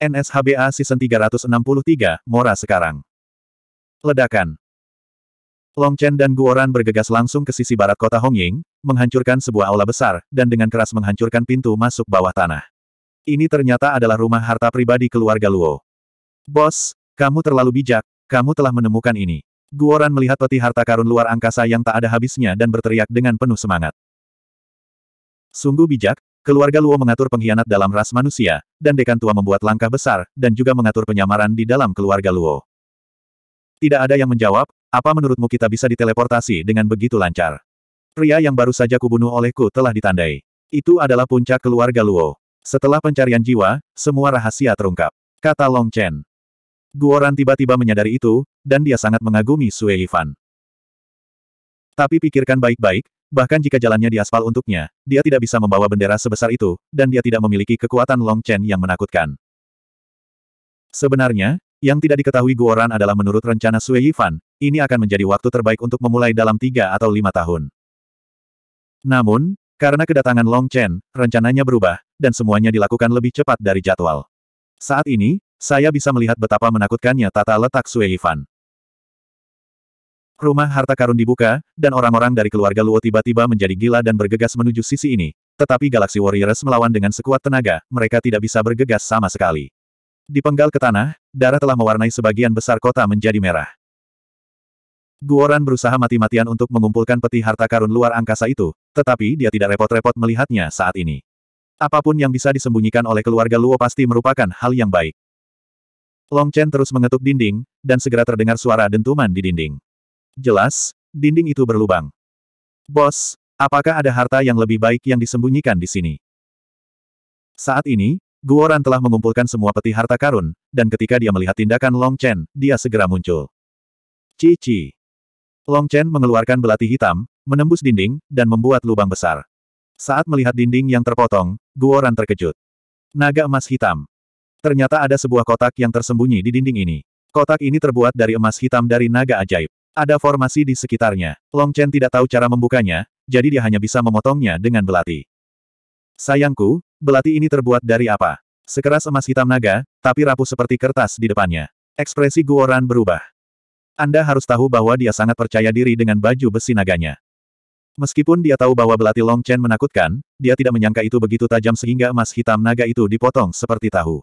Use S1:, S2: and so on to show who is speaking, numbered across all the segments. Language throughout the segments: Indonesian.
S1: NSHBA Season 363, Mora sekarang. Ledakan. Long Chen dan Guoran bergegas langsung ke sisi barat kota Hongying, menghancurkan sebuah aula besar, dan dengan keras menghancurkan pintu masuk bawah tanah. Ini ternyata adalah rumah harta pribadi keluarga Luo. Bos, kamu terlalu bijak, kamu telah menemukan ini. Guoran melihat peti harta karun luar angkasa yang tak ada habisnya dan berteriak dengan penuh semangat. Sungguh bijak, Keluarga Luo mengatur pengkhianat dalam ras manusia, dan dekan tua membuat langkah besar, dan juga mengatur penyamaran di dalam keluarga Luo. Tidak ada yang menjawab, apa menurutmu kita bisa diteleportasi dengan begitu lancar? Pria yang baru saja kubunuh olehku telah ditandai. Itu adalah puncak keluarga Luo. Setelah pencarian jiwa, semua rahasia terungkap. Kata Long Chen. Guoran tiba-tiba menyadari itu, dan dia sangat mengagumi Sue Yifan. Tapi pikirkan baik-baik, Bahkan jika jalannya di aspal untuknya, dia tidak bisa membawa bendera sebesar itu, dan dia tidak memiliki kekuatan Long Chen yang menakutkan. Sebenarnya, yang tidak diketahui Guoran adalah menurut rencana Sui Yifan, ini akan menjadi waktu terbaik untuk memulai dalam tiga atau lima tahun. Namun, karena kedatangan Long Chen, rencananya berubah, dan semuanya dilakukan lebih cepat dari jadwal. Saat ini, saya bisa melihat betapa menakutkannya tata letak Sui Yifan. Rumah harta karun dibuka, dan orang-orang dari keluarga Luo tiba-tiba menjadi gila dan bergegas menuju sisi ini. Tetapi Galaxy Warriors melawan dengan sekuat tenaga, mereka tidak bisa bergegas sama sekali. Dipenggal ke tanah, darah telah mewarnai sebagian besar kota menjadi merah. Guoran berusaha mati-matian untuk mengumpulkan peti harta karun luar angkasa itu, tetapi dia tidak repot-repot melihatnya saat ini. Apapun yang bisa disembunyikan oleh keluarga Luo pasti merupakan hal yang baik. Long Chen terus mengetuk dinding, dan segera terdengar suara dentuman di dinding. Jelas, dinding itu berlubang. Bos, apakah ada harta yang lebih baik yang disembunyikan di sini? Saat ini, Guoran telah mengumpulkan semua peti harta karun, dan ketika dia melihat tindakan Long Chen, dia segera muncul. Cici. Long Chen mengeluarkan belati hitam, menembus dinding, dan membuat lubang besar. Saat melihat dinding yang terpotong, Guoran terkejut. Naga emas hitam. Ternyata ada sebuah kotak yang tersembunyi di dinding ini. Kotak ini terbuat dari emas hitam dari naga ajaib. Ada formasi di sekitarnya. Long Chen tidak tahu cara membukanya, jadi dia hanya bisa memotongnya dengan belati. Sayangku, belati ini terbuat dari apa? Sekeras emas hitam naga, tapi rapuh seperti kertas di depannya. Ekspresi Guoran berubah. Anda harus tahu bahwa dia sangat percaya diri dengan baju besi naganya. Meskipun dia tahu bahwa belati Long Chen menakutkan, dia tidak menyangka itu begitu tajam sehingga emas hitam naga itu dipotong seperti tahu.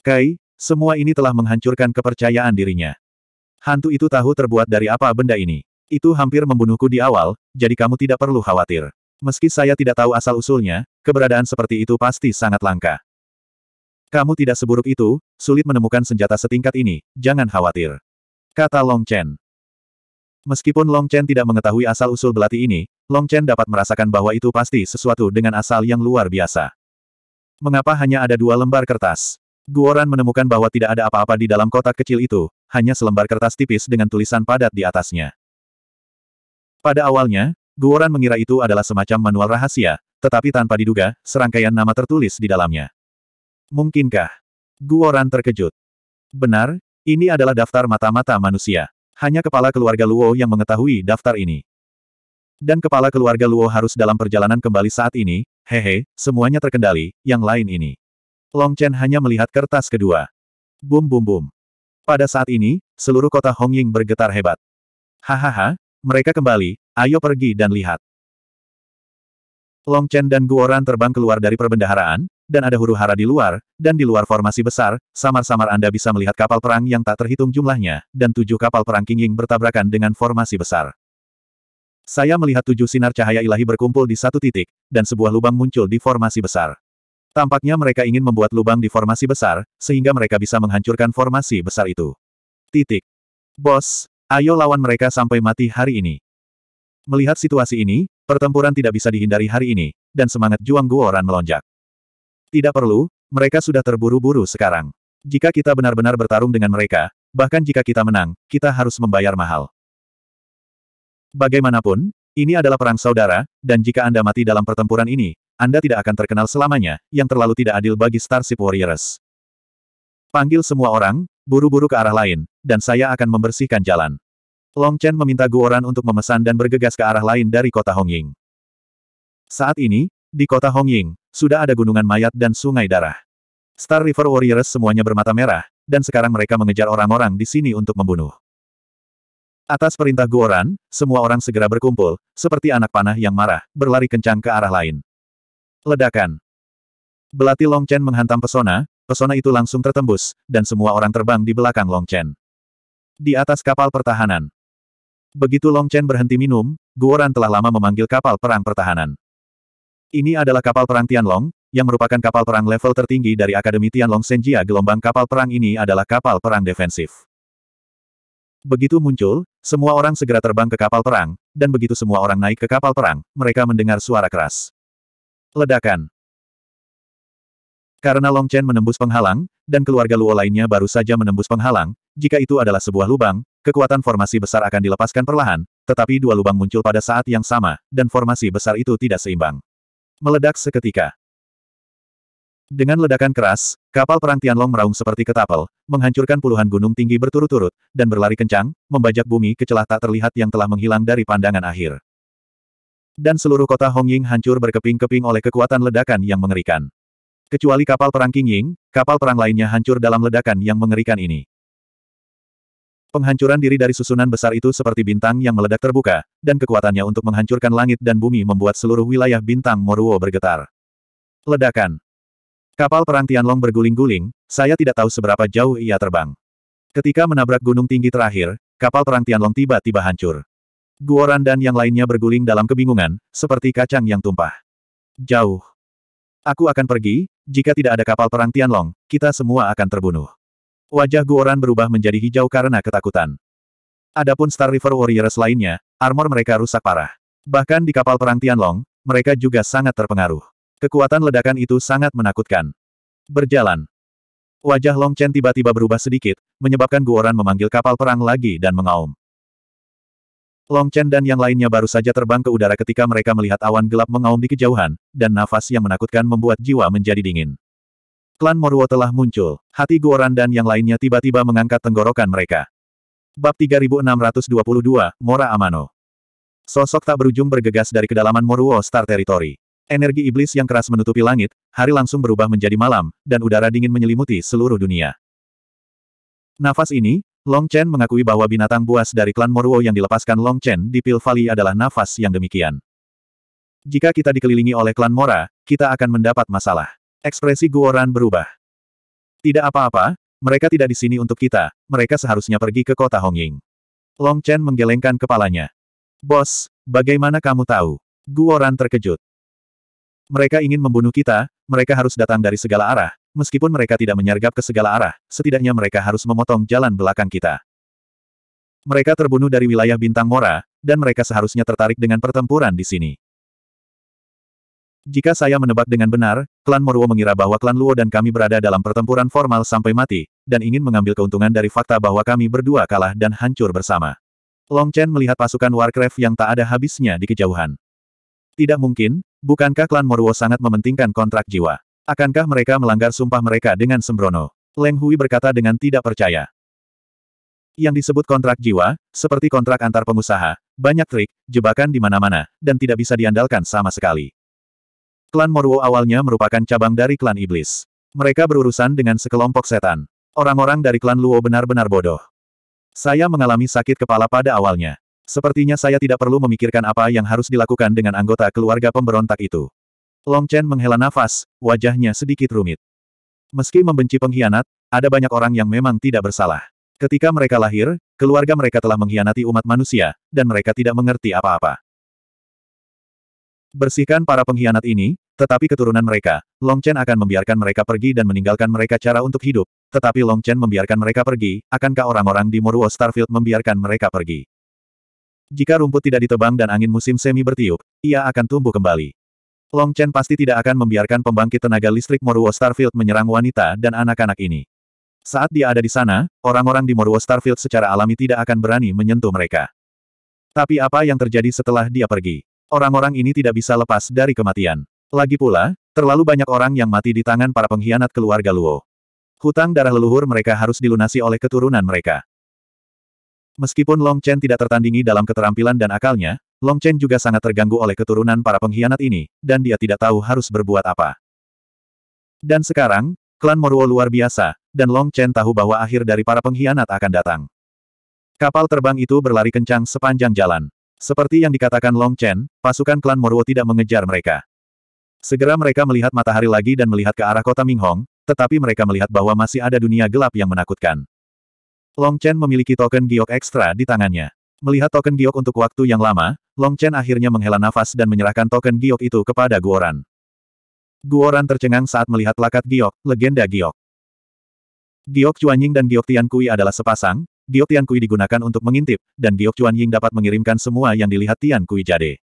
S1: Kai, semua ini telah menghancurkan kepercayaan dirinya. Hantu itu tahu terbuat dari apa benda ini. Itu hampir membunuhku di awal, jadi kamu tidak perlu khawatir. Meski saya tidak tahu asal-usulnya, keberadaan seperti itu pasti sangat langka. Kamu tidak seburuk itu, sulit menemukan senjata setingkat ini, jangan khawatir. Kata Long Chen. Meskipun Long Chen tidak mengetahui asal-usul belati ini, Long Chen dapat merasakan bahwa itu pasti sesuatu dengan asal yang luar biasa. Mengapa hanya ada dua lembar kertas? Guoran menemukan bahwa tidak ada apa-apa di dalam kotak kecil itu, hanya selembar kertas tipis dengan tulisan padat di atasnya. Pada awalnya, Guoran mengira itu adalah semacam manual rahasia, tetapi tanpa diduga, serangkaian nama tertulis di dalamnya. Mungkinkah? Guoran terkejut. Benar, ini adalah daftar mata-mata manusia. Hanya kepala keluarga Luo yang mengetahui daftar ini. Dan kepala keluarga Luo harus dalam perjalanan kembali saat ini, hehe, semuanya terkendali, yang lain ini. Long Chen hanya melihat kertas kedua. Bum bum bum. Pada saat ini, seluruh kota Hongying bergetar hebat. Hahaha, mereka kembali, ayo pergi dan lihat. Long Chen dan Guoran terbang keluar dari perbendaharaan, dan ada huru hara di luar, dan di luar formasi besar, samar-samar Anda bisa melihat kapal perang yang tak terhitung jumlahnya, dan tujuh kapal perang King Ying bertabrakan dengan formasi besar. Saya melihat tujuh sinar cahaya ilahi berkumpul di satu titik, dan sebuah lubang muncul di formasi besar. Tampaknya mereka ingin membuat lubang di formasi besar, sehingga mereka bisa menghancurkan formasi besar itu. Titik. Bos, ayo lawan mereka sampai mati hari ini. Melihat situasi ini, pertempuran tidak bisa dihindari hari ini, dan semangat Juang Guoran melonjak. Tidak perlu, mereka sudah terburu-buru sekarang. Jika kita benar-benar bertarung dengan mereka, bahkan jika kita menang, kita harus membayar mahal. Bagaimanapun, ini adalah perang saudara, dan jika Anda mati dalam pertempuran ini, Anda tidak akan terkenal selamanya, yang terlalu tidak adil bagi Starship Warriors. Panggil semua orang, buru-buru ke arah lain, dan saya akan membersihkan jalan. Long Chen meminta Guoran untuk memesan dan bergegas ke arah lain dari kota Hongying. Saat ini, di kota Hongying, sudah ada gunungan mayat dan sungai darah. Star River Warriors semuanya bermata merah, dan sekarang mereka mengejar orang-orang di sini untuk membunuh. Atas perintah Guoran, semua orang segera berkumpul, seperti anak panah yang marah, berlari kencang ke arah lain. Ledakan. Belati Long Chen menghantam pesona, pesona itu langsung tertembus, dan semua orang terbang di belakang Long Chen. Di atas kapal pertahanan. Begitu Long Chen berhenti minum, Guoran telah lama memanggil kapal perang pertahanan. Ini adalah kapal perang Tianlong, yang merupakan kapal perang level tertinggi dari Akademi Tianlong Senjia gelombang kapal perang ini adalah kapal perang defensif. Begitu muncul, semua orang segera terbang ke kapal perang, dan begitu semua orang naik ke kapal perang, mereka mendengar suara keras. Ledakan. Karena Long Chen menembus penghalang, dan keluarga Luo lainnya baru saja menembus penghalang, jika itu adalah sebuah lubang, kekuatan formasi besar akan dilepaskan perlahan, tetapi dua lubang muncul pada saat yang sama, dan formasi besar itu tidak seimbang. Meledak seketika. Dengan ledakan keras, Kapal perang Tianlong meraung seperti ketapel, menghancurkan puluhan gunung tinggi berturut-turut, dan berlari kencang, membajak bumi ke celah tak terlihat yang telah menghilang dari pandangan akhir. Dan seluruh kota Hongying hancur berkeping-keping oleh kekuatan ledakan yang mengerikan. Kecuali kapal perang King kapal perang lainnya hancur dalam ledakan yang mengerikan ini. Penghancuran diri dari susunan besar itu seperti bintang yang meledak terbuka, dan kekuatannya untuk menghancurkan langit dan bumi membuat seluruh wilayah bintang Moruo bergetar. Ledakan Kapal perang Tianlong berguling-guling, saya tidak tahu seberapa jauh ia terbang. Ketika menabrak gunung tinggi terakhir, kapal perang Tianlong tiba-tiba hancur. Guoran dan yang lainnya berguling dalam kebingungan, seperti kacang yang tumpah. Jauh. Aku akan pergi, jika tidak ada kapal perang Tianlong, kita semua akan terbunuh. Wajah Guoran berubah menjadi hijau karena ketakutan. Adapun Star River Warriors lainnya, armor mereka rusak parah. Bahkan di kapal perang Tianlong, mereka juga sangat terpengaruh. Kekuatan ledakan itu sangat menakutkan. Berjalan. Wajah Long Chen tiba-tiba berubah sedikit, menyebabkan Guoran memanggil kapal perang lagi dan mengaum. Long Chen dan yang lainnya baru saja terbang ke udara ketika mereka melihat awan gelap mengaum di kejauhan, dan nafas yang menakutkan membuat jiwa menjadi dingin. Klan Moruo telah muncul, hati Guoran dan yang lainnya tiba-tiba mengangkat tenggorokan mereka. Bab 3622, Mora Amano. Sosok tak berujung bergegas dari kedalaman Moruo Star Territory. Energi iblis yang keras menutupi langit, hari langsung berubah menjadi malam, dan udara dingin menyelimuti seluruh dunia. Nafas ini, Long Chen mengakui bahwa binatang buas dari klan Moruo yang dilepaskan Long Chen di Pil Valley adalah nafas yang demikian. Jika kita dikelilingi oleh klan Mora, kita akan mendapat masalah. Ekspresi Guoran berubah. Tidak apa-apa, mereka tidak di sini untuk kita, mereka seharusnya pergi ke kota Hongying. Long Chen menggelengkan kepalanya. Bos, bagaimana kamu tahu? Guoran terkejut. Mereka ingin membunuh kita, mereka harus datang dari segala arah, meskipun mereka tidak menyergap ke segala arah, setidaknya mereka harus memotong jalan belakang kita. Mereka terbunuh dari wilayah Bintang Mora, dan mereka seharusnya tertarik dengan pertempuran di sini. Jika saya menebak dengan benar, klan Moruo mengira bahwa klan Luo dan kami berada dalam pertempuran formal sampai mati, dan ingin mengambil keuntungan dari fakta bahwa kami berdua kalah dan hancur bersama. Long Chen melihat pasukan Warcraft yang tak ada habisnya di kejauhan. Tidak mungkin, Bukankah klan Moruo sangat mementingkan kontrak jiwa? Akankah mereka melanggar sumpah mereka dengan sembrono? Leng Hui berkata dengan tidak percaya. Yang disebut kontrak jiwa, seperti kontrak antar pengusaha, banyak trik, jebakan di mana-mana, dan tidak bisa diandalkan sama sekali. Klan Moruo awalnya merupakan cabang dari klan iblis. Mereka berurusan dengan sekelompok setan. Orang-orang dari klan Luo benar-benar bodoh. Saya mengalami sakit kepala pada awalnya. Sepertinya saya tidak perlu memikirkan apa yang harus dilakukan dengan anggota keluarga pemberontak itu. Long Chen menghela nafas, wajahnya sedikit rumit. Meski membenci pengkhianat, ada banyak orang yang memang tidak bersalah. Ketika mereka lahir, keluarga mereka telah mengkhianati umat manusia, dan mereka tidak mengerti apa-apa. Bersihkan para pengkhianat ini, tetapi keturunan mereka, Long Chen akan membiarkan mereka pergi dan meninggalkan mereka cara untuk hidup, tetapi Long Chen membiarkan mereka pergi, akankah orang-orang di Moruo Starfield membiarkan mereka pergi? Jika rumput tidak ditebang dan angin musim semi bertiup, ia akan tumbuh kembali. Long Chen pasti tidak akan membiarkan pembangkit tenaga listrik Moruo Starfield menyerang wanita dan anak-anak ini. Saat dia ada di sana, orang-orang di Moruo Starfield secara alami tidak akan berani menyentuh mereka. Tapi apa yang terjadi setelah dia pergi? Orang-orang ini tidak bisa lepas dari kematian. Lagi pula, terlalu banyak orang yang mati di tangan para pengkhianat keluarga Luo. Hutang darah leluhur mereka harus dilunasi oleh keturunan mereka. Meskipun Long Chen tidak tertandingi dalam keterampilan dan akalnya, Long Chen juga sangat terganggu oleh keturunan para pengkhianat ini, dan dia tidak tahu harus berbuat apa. Dan sekarang, klan Moruo luar biasa, dan Long Chen tahu bahwa akhir dari para pengkhianat akan datang. Kapal terbang itu berlari kencang sepanjang jalan. Seperti yang dikatakan Long Chen, pasukan klan Moruo tidak mengejar mereka. Segera mereka melihat matahari lagi dan melihat ke arah kota Minghong, tetapi mereka melihat bahwa masih ada dunia gelap yang menakutkan. Long Chen memiliki token giok ekstra di tangannya. Melihat token giok untuk waktu yang lama, Long Chen akhirnya menghela nafas dan menyerahkan token giok itu kepada Guoran. Guoran tercengang saat melihat plakat giok, legenda giok. Giok Chuanying dan Giok Tian Kui adalah sepasang, Giok Tian Kui digunakan untuk mengintip, dan Giok Chuanying dapat mengirimkan semua yang dilihat Tian Kui jade.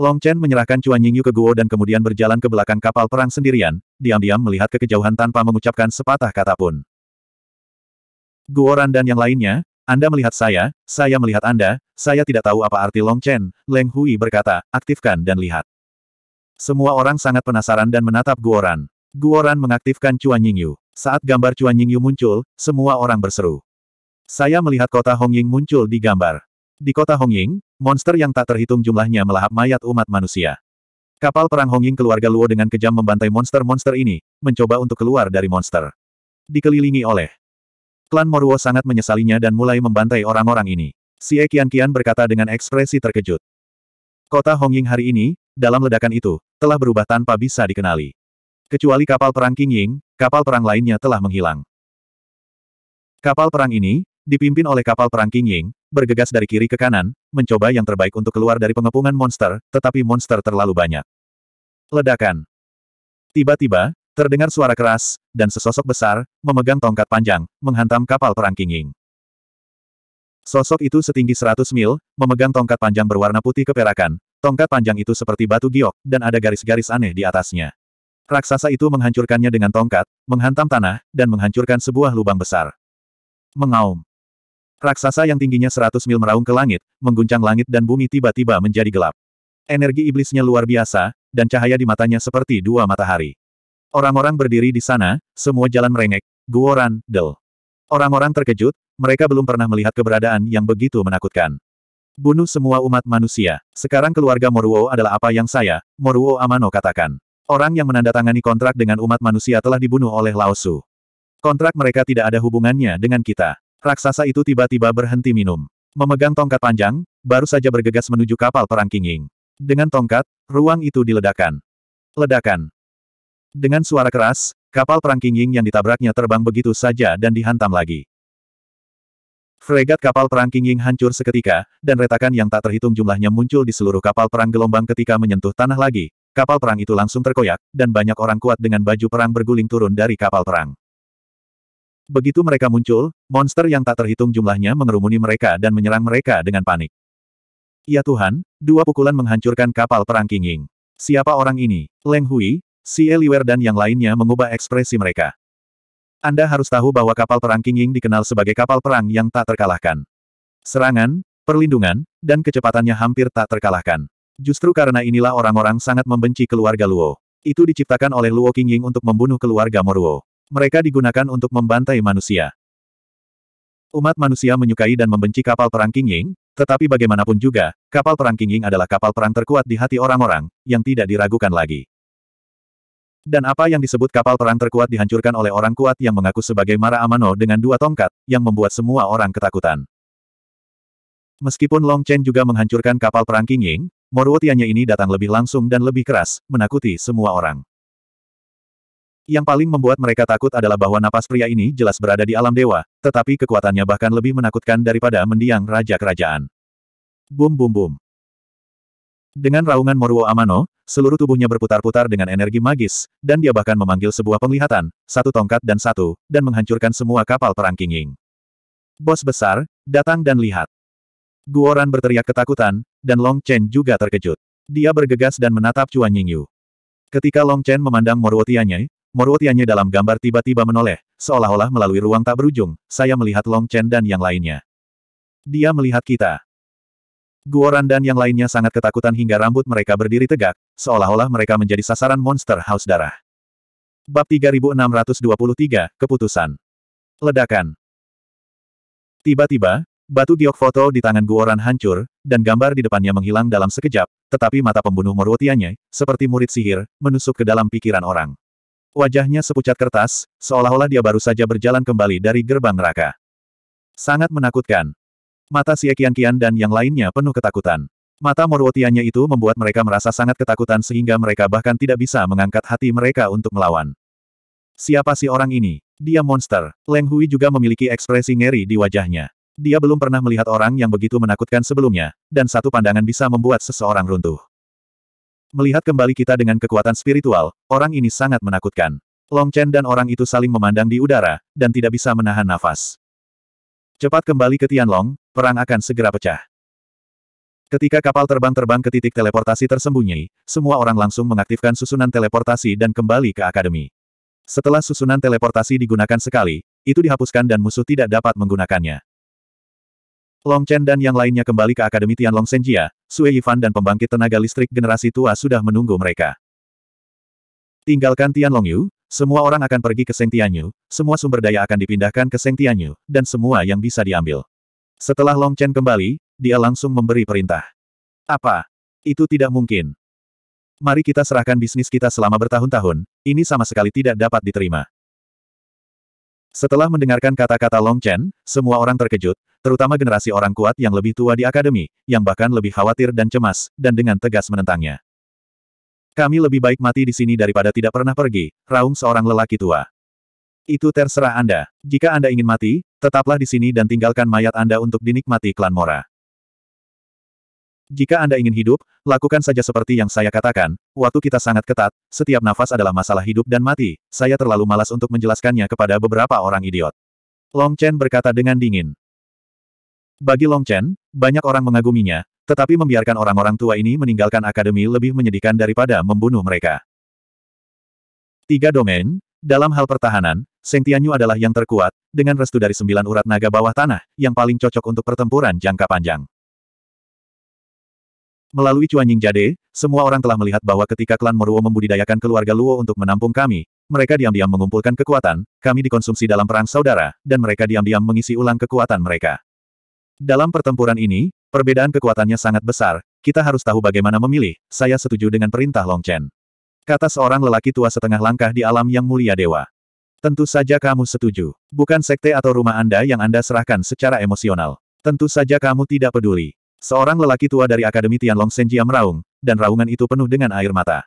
S1: Long Chen menyerahkan Chuan Yu ke Guo dan kemudian berjalan ke belakang kapal perang sendirian, diam-diam melihat kekejauhan tanpa mengucapkan sepatah kata pun. Guoran dan yang lainnya, Anda melihat saya, saya melihat Anda, saya tidak tahu apa arti Long Chen, Leng Hui berkata, aktifkan dan lihat. Semua orang sangat penasaran dan menatap Guoran. Guoran mengaktifkan Cuan Yingyu. Saat gambar Cuan Yingyu muncul, semua orang berseru. Saya melihat kota Hongying muncul di gambar. Di kota Hongying, monster yang tak terhitung jumlahnya melahap mayat umat manusia. Kapal perang Hongying keluarga Luo dengan kejam membantai monster-monster ini, mencoba untuk keluar dari monster. Dikelilingi oleh Klan Moruo sangat menyesalinya dan mulai membantai orang-orang ini. Si kian-kian e berkata dengan ekspresi terkejut. Kota Hongying hari ini, dalam ledakan itu, telah berubah tanpa bisa dikenali. Kecuali kapal perang King Ying, kapal perang lainnya telah menghilang. Kapal perang ini, dipimpin oleh kapal perang King Ying, bergegas dari kiri ke kanan, mencoba yang terbaik untuk keluar dari pengepungan monster, tetapi monster terlalu banyak. Ledakan. Tiba-tiba, Terdengar suara keras, dan sesosok besar, memegang tongkat panjang, menghantam kapal perang kinging. Sosok itu setinggi 100 mil, memegang tongkat panjang berwarna putih keperakan. Tongkat panjang itu seperti batu giok, dan ada garis-garis aneh di atasnya. Raksasa itu menghancurkannya dengan tongkat, menghantam tanah, dan menghancurkan sebuah lubang besar. Mengaum. Raksasa yang tingginya 100 mil meraung ke langit, mengguncang langit dan bumi tiba-tiba menjadi gelap. Energi iblisnya luar biasa, dan cahaya di matanya seperti dua matahari. Orang-orang berdiri di sana, semua jalan merengek, guoran, del. Orang-orang terkejut, mereka belum pernah melihat keberadaan yang begitu menakutkan. Bunuh semua umat manusia. Sekarang keluarga Moruo adalah apa yang saya, Moruo Amano katakan. Orang yang menandatangani kontrak dengan umat manusia telah dibunuh oleh Laosu. Kontrak mereka tidak ada hubungannya dengan kita. Raksasa itu tiba-tiba berhenti minum. Memegang tongkat panjang, baru saja bergegas menuju kapal perang Kinging. Dengan tongkat, ruang itu diledakkan. Ledakan. Dengan suara keras, kapal perang King Ying yang ditabraknya terbang begitu saja dan dihantam lagi. Fregat kapal perang King Ying hancur seketika, dan retakan yang tak terhitung jumlahnya muncul di seluruh kapal perang gelombang ketika menyentuh tanah lagi. Kapal perang itu langsung terkoyak, dan banyak orang kuat dengan baju perang berguling turun dari kapal perang. Begitu mereka muncul, monster yang tak terhitung jumlahnya mengerumuni mereka dan menyerang mereka dengan panik. Ya Tuhan, dua pukulan menghancurkan kapal perang King Ying. Siapa orang ini? Leng Hui, Si Eliwer dan yang lainnya mengubah ekspresi mereka. Anda harus tahu bahwa kapal perang King Ying dikenal sebagai kapal perang yang tak terkalahkan. Serangan, perlindungan, dan kecepatannya hampir tak terkalahkan. Justru karena inilah orang-orang sangat membenci keluarga Luo. Itu diciptakan oleh Luo King Ying untuk membunuh keluarga Moruo. Mereka digunakan untuk membantai manusia. Umat manusia menyukai dan membenci kapal perang King Ying, tetapi bagaimanapun juga, kapal perang King Ying adalah kapal perang terkuat di hati orang-orang, yang tidak diragukan lagi. Dan apa yang disebut kapal perang terkuat dihancurkan oleh orang kuat yang mengaku sebagai Mara Amano dengan dua tongkat, yang membuat semua orang ketakutan. Meskipun Long Chen juga menghancurkan kapal perang King Ying, Morwotianya ini datang lebih langsung dan lebih keras, menakuti semua orang. Yang paling membuat mereka takut adalah bahwa napas pria ini jelas berada di alam dewa, tetapi kekuatannya bahkan lebih menakutkan daripada mendiang raja kerajaan. Bum bum bum. Dengan raungan Moruo Amano, seluruh tubuhnya berputar-putar dengan energi magis, dan dia bahkan memanggil sebuah penglihatan, satu tongkat dan satu, dan menghancurkan semua kapal perang Kinging. Bos besar, datang dan lihat. Guoran berteriak ketakutan, dan Long Chen juga terkejut. Dia bergegas dan menatap Chuan Yingyu. Ketika Long Chen memandang Moruo Tianye, Moruo Tianye dalam gambar tiba-tiba menoleh, seolah-olah melalui ruang tak berujung, saya melihat Long Chen dan yang lainnya. Dia melihat kita. Guoran dan yang lainnya sangat ketakutan hingga rambut mereka berdiri tegak, seolah-olah mereka menjadi sasaran monster haus darah. Bab 3623, Keputusan Ledakan Tiba-tiba, batu giok foto di tangan Guoran hancur, dan gambar di depannya menghilang dalam sekejap, tetapi mata pembunuh Morwotianya, seperti murid sihir, menusuk ke dalam pikiran orang. Wajahnya sepucat kertas, seolah-olah dia baru saja berjalan kembali dari gerbang neraka. Sangat menakutkan, Mata Xie kian dan yang lainnya penuh ketakutan. Mata Morwotianya itu membuat mereka merasa sangat ketakutan sehingga mereka bahkan tidak bisa mengangkat hati mereka untuk melawan. Siapa sih orang ini? Dia monster. Leng Hui juga memiliki ekspresi ngeri di wajahnya. Dia belum pernah melihat orang yang begitu menakutkan sebelumnya, dan satu pandangan bisa membuat seseorang runtuh. Melihat kembali kita dengan kekuatan spiritual, orang ini sangat menakutkan. Long Chen dan orang itu saling memandang di udara, dan tidak bisa menahan nafas. Cepat kembali ke Tianlong, perang akan segera pecah. Ketika kapal terbang-terbang ke titik teleportasi tersembunyi, semua orang langsung mengaktifkan susunan teleportasi dan kembali ke akademi. Setelah susunan teleportasi digunakan sekali, itu dihapuskan dan musuh tidak dapat menggunakannya. Long Chen dan yang lainnya kembali ke Akademi Tianlong Senjia, Sue Yifan dan pembangkit tenaga listrik generasi tua sudah menunggu mereka. Tinggalkan Tianlong Yu, semua orang akan pergi ke Seng Tianyu, semua sumber daya akan dipindahkan ke Seng Tianyu, dan semua yang bisa diambil. Setelah Long Chen kembali, dia langsung memberi perintah. Apa? Itu tidak mungkin. Mari kita serahkan bisnis kita selama bertahun-tahun, ini sama sekali tidak dapat diterima. Setelah mendengarkan kata-kata Long Chen, semua orang terkejut, terutama generasi orang kuat yang lebih tua di akademi, yang bahkan lebih khawatir dan cemas, dan dengan tegas menentangnya. Kami lebih baik mati di sini daripada tidak pernah pergi, raung seorang lelaki tua. Itu terserah Anda. Jika Anda ingin mati, tetaplah di sini dan tinggalkan mayat Anda untuk dinikmati klan Mora. Jika Anda ingin hidup, lakukan saja seperti yang saya katakan, waktu kita sangat ketat, setiap nafas adalah masalah hidup dan mati, saya terlalu malas untuk menjelaskannya kepada beberapa orang idiot. Long Chen berkata dengan dingin. Bagi Long Chen, banyak orang mengaguminya, tetapi membiarkan orang-orang tua ini meninggalkan akademi lebih menyedihkan daripada membunuh mereka. Tiga domain, dalam hal pertahanan, Seng Tianyu adalah yang terkuat, dengan restu dari sembilan urat naga bawah tanah, yang paling cocok untuk pertempuran jangka panjang. Melalui Ying Jade, semua orang telah melihat bahwa ketika klan Moruo membudidayakan keluarga Luo untuk menampung kami, mereka diam-diam mengumpulkan kekuatan, kami dikonsumsi dalam perang saudara, dan mereka diam-diam mengisi ulang kekuatan mereka. Dalam pertempuran ini, perbedaan kekuatannya sangat besar, kita harus tahu bagaimana memilih, saya setuju dengan perintah Long Chen. Kata seorang lelaki tua setengah langkah di alam yang mulia dewa. Tentu saja kamu setuju. Bukan sekte atau rumah Anda yang Anda serahkan secara emosional. Tentu saja kamu tidak peduli. Seorang lelaki tua dari Akademi Tianlong Senjia meraung, dan raungan itu penuh dengan air mata.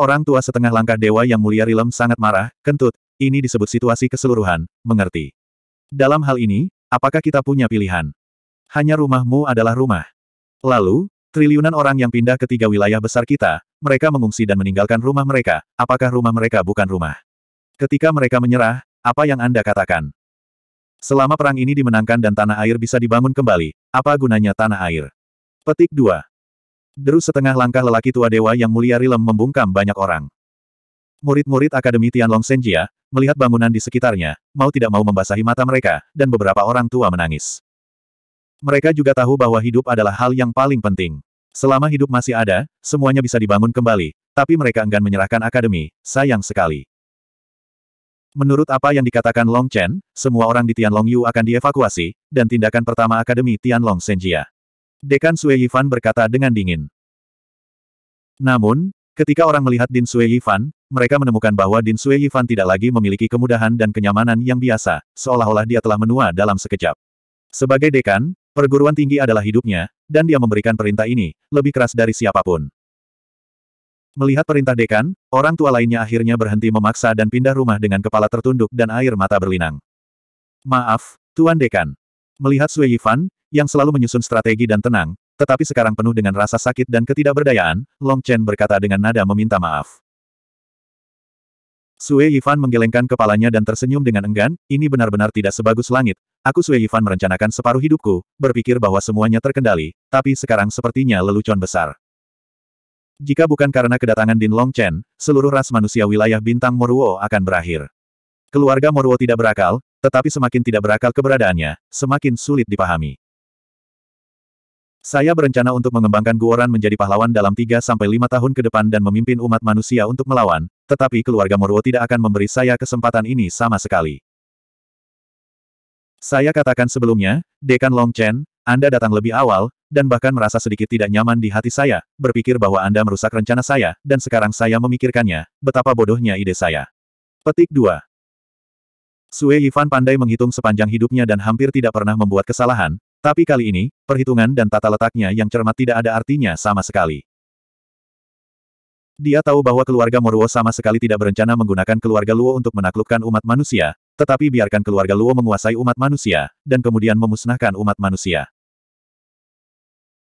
S1: Orang tua setengah langkah dewa yang mulia Rilem sangat marah, kentut, ini disebut situasi keseluruhan, mengerti. Dalam hal ini, Apakah kita punya pilihan? Hanya rumahmu adalah rumah. Lalu, triliunan orang yang pindah ke tiga wilayah besar kita, mereka mengungsi dan meninggalkan rumah mereka, apakah rumah mereka bukan rumah? Ketika mereka menyerah, apa yang Anda katakan? Selama perang ini dimenangkan dan tanah air bisa dibangun kembali, apa gunanya tanah air? Petik 2. Deru setengah langkah lelaki tua dewa yang mulia Rilem membungkam banyak orang. Murid-murid Akademi Tianlong Senjia, melihat bangunan di sekitarnya, mau tidak mau membasahi mata mereka, dan beberapa orang tua menangis. Mereka juga tahu bahwa hidup adalah hal yang paling penting. Selama hidup masih ada, semuanya bisa dibangun kembali, tapi mereka enggan menyerahkan akademi, sayang sekali. Menurut apa yang dikatakan Long Chen, semua orang di Tianlong Yu akan dievakuasi, dan tindakan pertama Akademi Tianlong Senjia. Dekan Sue Yifan berkata dengan dingin. Namun, Ketika orang melihat Din Sui Yifan, mereka menemukan bahwa Din Sui Yifan tidak lagi memiliki kemudahan dan kenyamanan yang biasa, seolah-olah dia telah menua dalam sekejap. Sebagai dekan, perguruan tinggi adalah hidupnya, dan dia memberikan perintah ini, lebih keras dari siapapun. Melihat perintah dekan, orang tua lainnya akhirnya berhenti memaksa dan pindah rumah dengan kepala tertunduk dan air mata berlinang. Maaf, Tuan Dekan. Melihat Sui Yifan, yang selalu menyusun strategi dan tenang, tetapi sekarang penuh dengan rasa sakit dan ketidakberdayaan, Long Chen berkata dengan nada meminta maaf. Sue Yifan menggelengkan kepalanya dan tersenyum dengan enggan, ini benar-benar tidak sebagus langit. Aku Sue Yifan merencanakan separuh hidupku, berpikir bahwa semuanya terkendali, tapi sekarang sepertinya lelucon besar. Jika bukan karena kedatangan Din Long Chen, seluruh ras manusia wilayah bintang Moruo akan berakhir. Keluarga Moruo tidak berakal, tetapi semakin tidak berakal keberadaannya, semakin sulit dipahami. Saya berencana untuk mengembangkan Guoran menjadi pahlawan dalam 3-5 tahun ke depan dan memimpin umat manusia untuk melawan, tetapi keluarga Moruo tidak akan memberi saya kesempatan ini sama sekali. Saya katakan sebelumnya, Dekan Long Chen, Anda datang lebih awal, dan bahkan merasa sedikit tidak nyaman di hati saya, berpikir bahwa Anda merusak rencana saya, dan sekarang saya memikirkannya, betapa bodohnya ide saya. Petik 2. Sue Yifan pandai menghitung sepanjang hidupnya dan hampir tidak pernah membuat kesalahan, tapi kali ini, perhitungan dan tata letaknya yang cermat tidak ada artinya sama sekali. Dia tahu bahwa keluarga Moruo sama sekali tidak berencana menggunakan keluarga Luo untuk menaklukkan umat manusia, tetapi biarkan keluarga Luo menguasai umat manusia, dan kemudian memusnahkan umat manusia.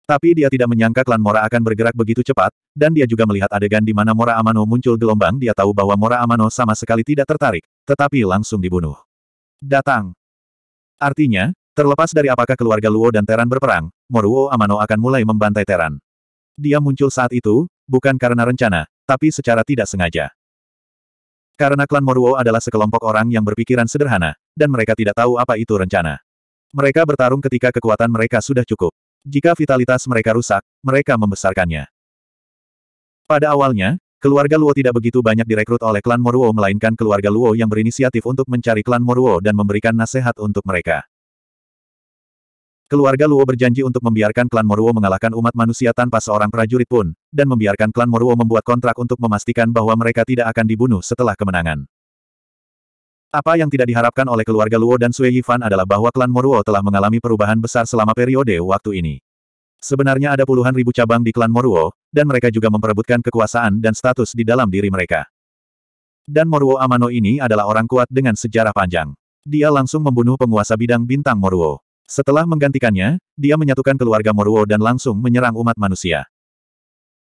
S1: Tapi dia tidak menyangka klan Mora akan bergerak begitu cepat, dan dia juga melihat adegan di mana Mora Amano muncul gelombang dia tahu bahwa Mora Amano sama sekali tidak tertarik, tetapi langsung dibunuh. Datang. Artinya, Terlepas dari apakah keluarga Luo dan Teran berperang, Moruo Amano akan mulai membantai Teran. Dia muncul saat itu, bukan karena rencana, tapi secara tidak sengaja. Karena klan Moruo adalah sekelompok orang yang berpikiran sederhana, dan mereka tidak tahu apa itu rencana. Mereka bertarung ketika kekuatan mereka sudah cukup. Jika vitalitas mereka rusak, mereka membesarkannya. Pada awalnya, Keluarga Luo tidak begitu banyak direkrut oleh klan Moruo melainkan keluarga Luo yang berinisiatif untuk mencari klan Moruo dan memberikan nasihat untuk mereka. Keluarga Luo berjanji untuk membiarkan klan Moruo mengalahkan umat manusia tanpa seorang prajurit pun, dan membiarkan klan Moruo membuat kontrak untuk memastikan bahwa mereka tidak akan dibunuh setelah kemenangan. Apa yang tidak diharapkan oleh keluarga Luo dan Sui Yifan adalah bahwa klan Moruo telah mengalami perubahan besar selama periode waktu ini. Sebenarnya ada puluhan ribu cabang di klan Moruo, dan mereka juga memperebutkan kekuasaan dan status di dalam diri mereka. Dan Moruo Amano ini adalah orang kuat dengan sejarah panjang. Dia langsung membunuh penguasa bidang bintang Moruo. Setelah menggantikannya, dia menyatukan keluarga Moruo dan langsung menyerang umat manusia.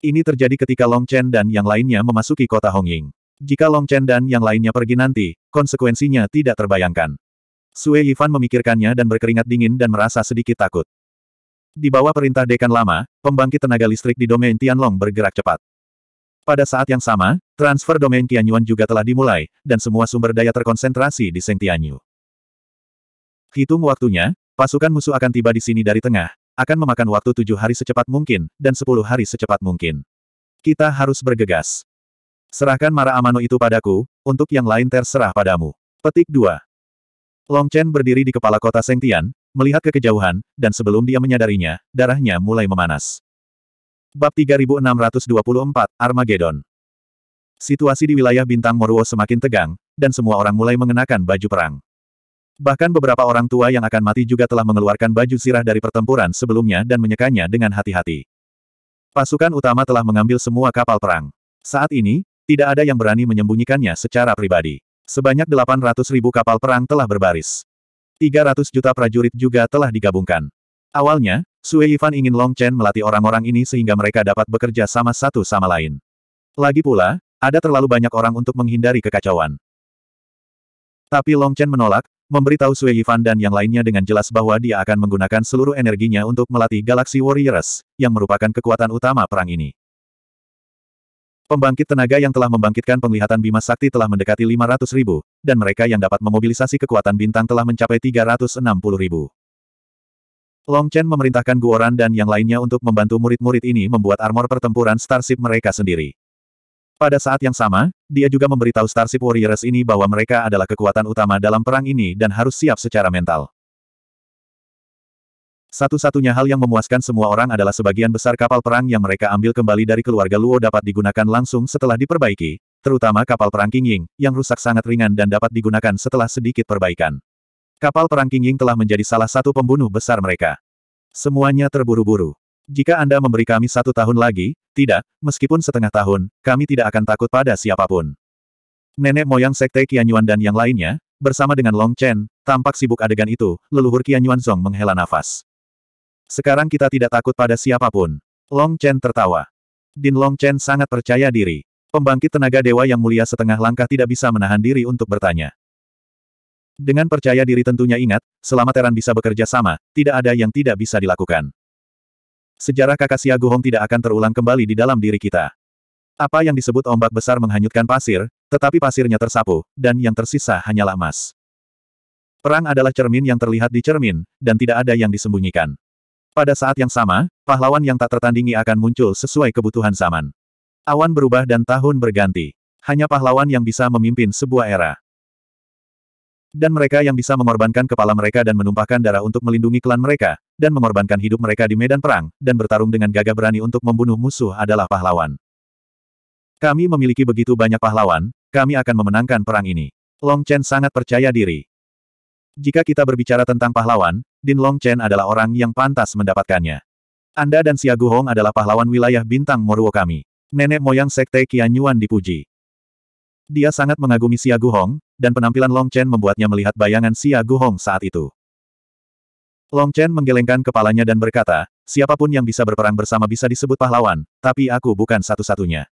S1: Ini terjadi ketika Long Chen dan yang lainnya memasuki kota Hongying. Jika Long Chen dan yang lainnya pergi nanti, konsekuensinya tidak terbayangkan. Sue Yifan memikirkannya dan berkeringat dingin dan merasa sedikit takut. Di bawah perintah dekan lama, pembangkit tenaga listrik di domain Tianlong bergerak cepat. Pada saat yang sama, transfer domain Tianyuan juga telah dimulai, dan semua sumber daya terkonsentrasi di Seng Tianyu. Hitung waktunya, Pasukan musuh akan tiba di sini dari tengah, akan memakan waktu tujuh hari secepat mungkin, dan sepuluh hari secepat mungkin. Kita harus bergegas. Serahkan Mara Amano itu padaku, untuk yang lain terserah padamu. Petik 2. Long Chen berdiri di kepala kota Sengtian, melihat ke kejauhan, dan sebelum dia menyadarinya, darahnya mulai memanas. Bab 3624, Armageddon Situasi di wilayah Bintang Moruo semakin tegang, dan semua orang mulai mengenakan baju perang. Bahkan beberapa orang tua yang akan mati juga telah mengeluarkan baju sirah dari pertempuran sebelumnya dan menyekanya dengan hati-hati. Pasukan utama telah mengambil semua kapal perang. Saat ini, tidak ada yang berani menyembunyikannya secara pribadi. Sebanyak 800 ribu kapal perang telah berbaris. 300 juta prajurit juga telah digabungkan. Awalnya, Sue Yifan ingin Long Chen melatih orang-orang ini sehingga mereka dapat bekerja sama satu sama lain. Lagi pula, ada terlalu banyak orang untuk menghindari kekacauan. Tapi Long Chen menolak, memberitahu Sui Yifan dan yang lainnya dengan jelas bahwa dia akan menggunakan seluruh energinya untuk melatih Galaxy Warriors, yang merupakan kekuatan utama perang ini. Pembangkit tenaga yang telah membangkitkan penglihatan Bima Sakti telah mendekati 500 ribu, dan mereka yang dapat memobilisasi kekuatan bintang telah mencapai 360 ribu. Long Chen memerintahkan Guoran dan yang lainnya untuk membantu murid-murid ini membuat armor pertempuran Starship mereka sendiri. Pada saat yang sama, dia juga memberitahu Starship Warriors ini bahwa mereka adalah kekuatan utama dalam perang ini dan harus siap secara mental. Satu-satunya hal yang memuaskan semua orang adalah sebagian besar kapal perang yang mereka ambil kembali dari keluarga Luo dapat digunakan langsung setelah diperbaiki, terutama kapal perang King Ying, yang rusak sangat ringan dan dapat digunakan setelah sedikit perbaikan. Kapal perang King Ying telah menjadi salah satu pembunuh besar mereka. Semuanya terburu-buru. Jika Anda memberi kami satu tahun lagi, tidak, meskipun setengah tahun, kami tidak akan takut pada siapapun. Nenek moyang Sekte Qianyuan dan yang lainnya, bersama dengan Long Chen, tampak sibuk adegan itu, leluhur Qianyuan Zong menghela nafas. Sekarang kita tidak takut pada siapapun. Long Chen tertawa. Din Long Chen sangat percaya diri. Pembangkit tenaga dewa yang mulia setengah langkah tidak bisa menahan diri untuk bertanya. Dengan percaya diri tentunya ingat, selama Teran bisa bekerja sama, tidak ada yang tidak bisa dilakukan sejarah Kakasia Gohong tidak akan terulang kembali di dalam diri kita. Apa yang disebut ombak besar menghanyutkan pasir, tetapi pasirnya tersapu, dan yang tersisa hanyalah emas. Perang adalah cermin yang terlihat di cermin, dan tidak ada yang disembunyikan. Pada saat yang sama, pahlawan yang tak tertandingi akan muncul sesuai kebutuhan zaman. Awan berubah dan tahun berganti. Hanya pahlawan yang bisa memimpin sebuah era. Dan mereka yang bisa mengorbankan kepala mereka dan menumpahkan darah untuk melindungi klan mereka, dan mengorbankan hidup mereka di medan perang, dan bertarung dengan gagah berani untuk membunuh musuh adalah pahlawan. Kami memiliki begitu banyak pahlawan, kami akan memenangkan perang ini. Long Chen sangat percaya diri. Jika kita berbicara tentang pahlawan, Din Long Chen adalah orang yang pantas mendapatkannya. Anda dan Xia Guhong adalah pahlawan wilayah bintang Moruo kami. Nenek moyang Sekte Qianyuan dipuji. Dia sangat mengagumi Xia Guhong, dan penampilan Long Chen membuatnya melihat bayangan Xia Guhong saat itu. Long Chen menggelengkan kepalanya dan berkata, siapapun yang bisa berperang bersama bisa disebut pahlawan, tapi aku bukan satu-satunya.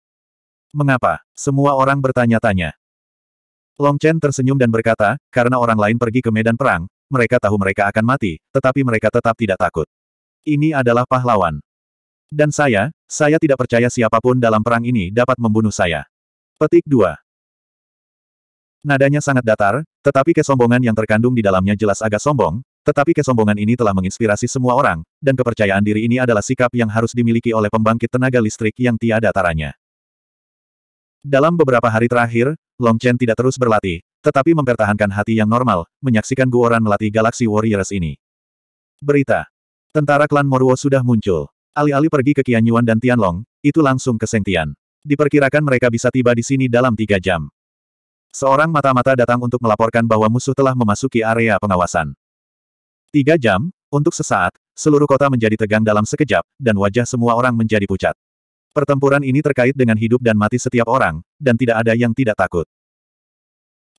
S1: Mengapa? Semua orang bertanya-tanya. Long Chen tersenyum dan berkata, karena orang lain pergi ke medan perang, mereka tahu mereka akan mati, tetapi mereka tetap tidak takut. Ini adalah pahlawan. Dan saya, saya tidak percaya siapapun dalam perang ini dapat membunuh saya. Petik 2. Nadanya sangat datar, tetapi kesombongan yang terkandung di dalamnya jelas agak sombong, tetapi kesombongan ini telah menginspirasi semua orang, dan kepercayaan diri ini adalah sikap yang harus dimiliki oleh pembangkit tenaga listrik yang tiada taranya. Dalam beberapa hari terakhir, Long Chen tidak terus berlatih, tetapi mempertahankan hati yang normal, menyaksikan Guoran melatih Galaxy Warriors ini. Berita. Tentara klan Moruo sudah muncul. Alih-alih pergi ke Qianyuan dan Tianlong, itu langsung ke Sengtian. Diperkirakan mereka bisa tiba di sini dalam tiga jam. Seorang mata-mata datang untuk melaporkan bahwa musuh telah memasuki area pengawasan. Tiga jam, untuk sesaat, seluruh kota menjadi tegang dalam sekejap, dan wajah semua orang menjadi pucat. Pertempuran ini terkait dengan hidup dan mati setiap orang, dan tidak ada yang tidak takut.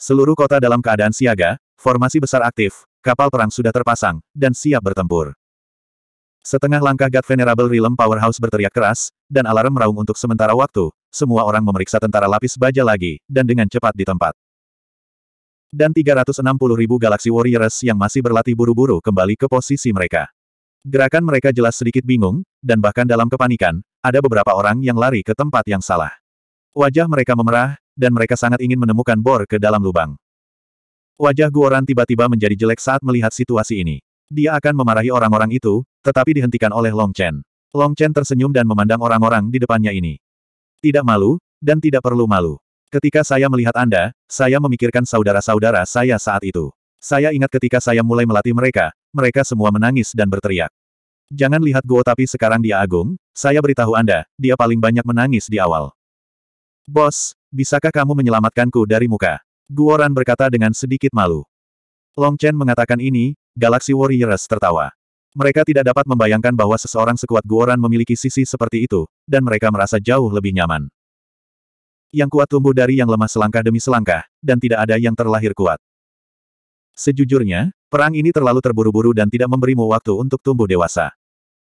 S1: Seluruh kota dalam keadaan siaga, formasi besar aktif, kapal perang sudah terpasang, dan siap bertempur. Setengah langkah God Venerable Realm Powerhouse berteriak keras, dan alarm meraung untuk sementara waktu, semua orang memeriksa tentara lapis baja lagi, dan dengan cepat di tempat. Dan 360 ribu Galaxy Warriors yang masih berlatih buru-buru kembali ke posisi mereka. Gerakan mereka jelas sedikit bingung, dan bahkan dalam kepanikan, ada beberapa orang yang lari ke tempat yang salah. Wajah mereka memerah, dan mereka sangat ingin menemukan bor ke dalam lubang. Wajah Guoran tiba-tiba menjadi jelek saat melihat situasi ini. Dia akan memarahi orang-orang itu, tetapi dihentikan oleh Long Chen. Long Chen tersenyum dan memandang orang-orang di depannya ini. Tidak malu, dan tidak perlu malu. Ketika saya melihat Anda, saya memikirkan saudara-saudara saya saat itu. Saya ingat ketika saya mulai melatih mereka, mereka semua menangis dan berteriak. Jangan lihat gua, tapi sekarang dia agung, saya beritahu Anda, dia paling banyak menangis di awal. Bos, bisakah kamu menyelamatkanku dari muka? Guoran berkata dengan sedikit malu. Long Chen mengatakan ini, Galaxy Warriors tertawa. Mereka tidak dapat membayangkan bahwa seseorang sekuat Guoran memiliki sisi seperti itu, dan mereka merasa jauh lebih nyaman. Yang kuat tumbuh dari yang lemah selangkah demi selangkah, dan tidak ada yang terlahir kuat. Sejujurnya, perang ini terlalu terburu-buru dan tidak memberimu waktu untuk tumbuh dewasa.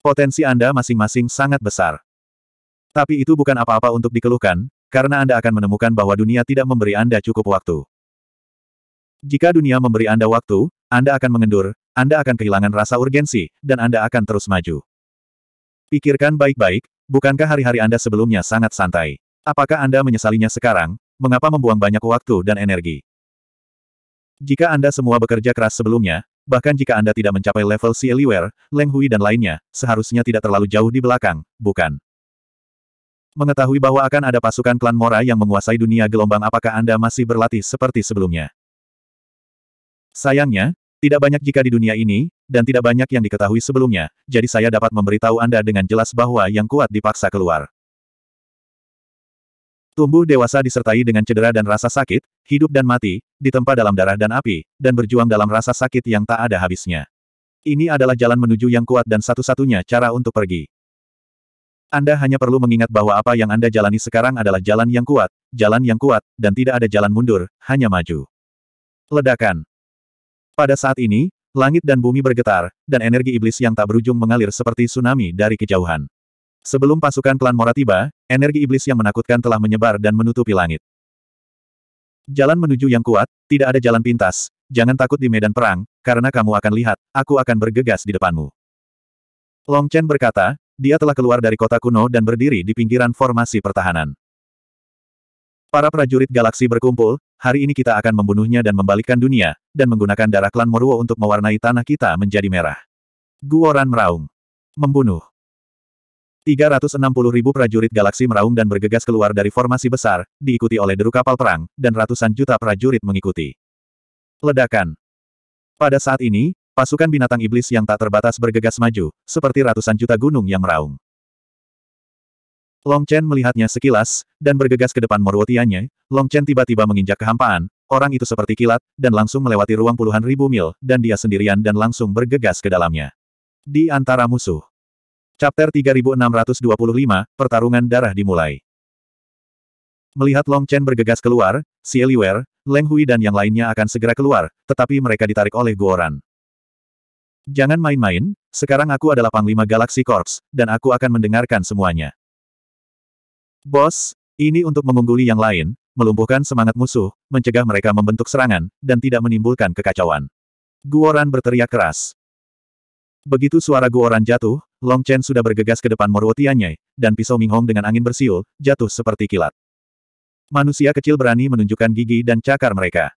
S1: Potensi Anda masing-masing sangat besar. Tapi itu bukan apa-apa untuk dikeluhkan, karena Anda akan menemukan bahwa dunia tidak memberi Anda cukup waktu. Jika dunia memberi Anda waktu, Anda akan mengendur, Anda akan kehilangan rasa urgensi, dan Anda akan terus maju. Pikirkan baik-baik, bukankah hari-hari Anda sebelumnya sangat santai? Apakah Anda menyesalinya sekarang? Mengapa membuang banyak waktu dan energi? Jika Anda semua bekerja keras sebelumnya, bahkan jika Anda tidak mencapai level si Eliwer, Leng Hui dan lainnya, seharusnya tidak terlalu jauh di belakang, bukan? Mengetahui bahwa akan ada pasukan klan Mora yang menguasai dunia gelombang apakah Anda masih berlatih seperti sebelumnya? Sayangnya, tidak banyak jika di dunia ini, dan tidak banyak yang diketahui sebelumnya, jadi saya dapat memberitahu Anda dengan jelas bahwa yang kuat dipaksa keluar. Tumbuh dewasa disertai dengan cedera dan rasa sakit, hidup dan mati, ditempa dalam darah dan api, dan berjuang dalam rasa sakit yang tak ada habisnya. Ini adalah jalan menuju yang kuat dan satu-satunya cara untuk pergi. Anda hanya perlu mengingat bahwa apa yang Anda jalani sekarang adalah jalan yang kuat, jalan yang kuat, dan tidak ada jalan mundur, hanya maju. Ledakan pada saat ini, langit dan bumi bergetar, dan energi iblis yang tak berujung mengalir seperti tsunami dari kejauhan. Sebelum pasukan klan Mora tiba, energi iblis yang menakutkan telah menyebar dan menutupi langit. Jalan menuju yang kuat, tidak ada jalan pintas, jangan takut di medan perang, karena kamu akan lihat, aku akan bergegas di depanmu. Long Chen berkata, dia telah keluar dari kota kuno dan berdiri di pinggiran formasi pertahanan. Para prajurit galaksi berkumpul, hari ini kita akan membunuhnya dan membalikkan dunia, dan menggunakan darah klan Moruo untuk mewarnai tanah kita menjadi merah. Guoran meraung. Membunuh. 360 ribu prajurit galaksi meraung dan bergegas keluar dari formasi besar, diikuti oleh deru kapal perang, dan ratusan juta prajurit mengikuti. Ledakan. Pada saat ini, pasukan binatang iblis yang tak terbatas bergegas maju, seperti ratusan juta gunung yang meraung. Long Chen melihatnya sekilas, dan bergegas ke depan Morwotiannya, Long Chen tiba-tiba menginjak kehampaan, orang itu seperti kilat, dan langsung melewati ruang puluhan ribu mil, dan dia sendirian dan langsung bergegas ke dalamnya. Di antara musuh. Chapter 3625, Pertarungan Darah dimulai. Melihat Long Chen bergegas keluar, Si Eliwer, Leng Hui dan yang lainnya akan segera keluar, tetapi mereka ditarik oleh Guoran. Jangan main-main, sekarang aku adalah Panglima Galaxy Corps, dan aku akan mendengarkan semuanya. Bos, ini untuk mengungguli yang lain, melumpuhkan semangat musuh, mencegah mereka membentuk serangan, dan tidak menimbulkan kekacauan. Guoran berteriak keras. Begitu suara Guoran jatuh, Long Chen sudah bergegas ke depan Moruo Tianyai, dan pisau Ming Hong dengan angin bersiul, jatuh seperti kilat. Manusia kecil berani menunjukkan gigi dan cakar mereka.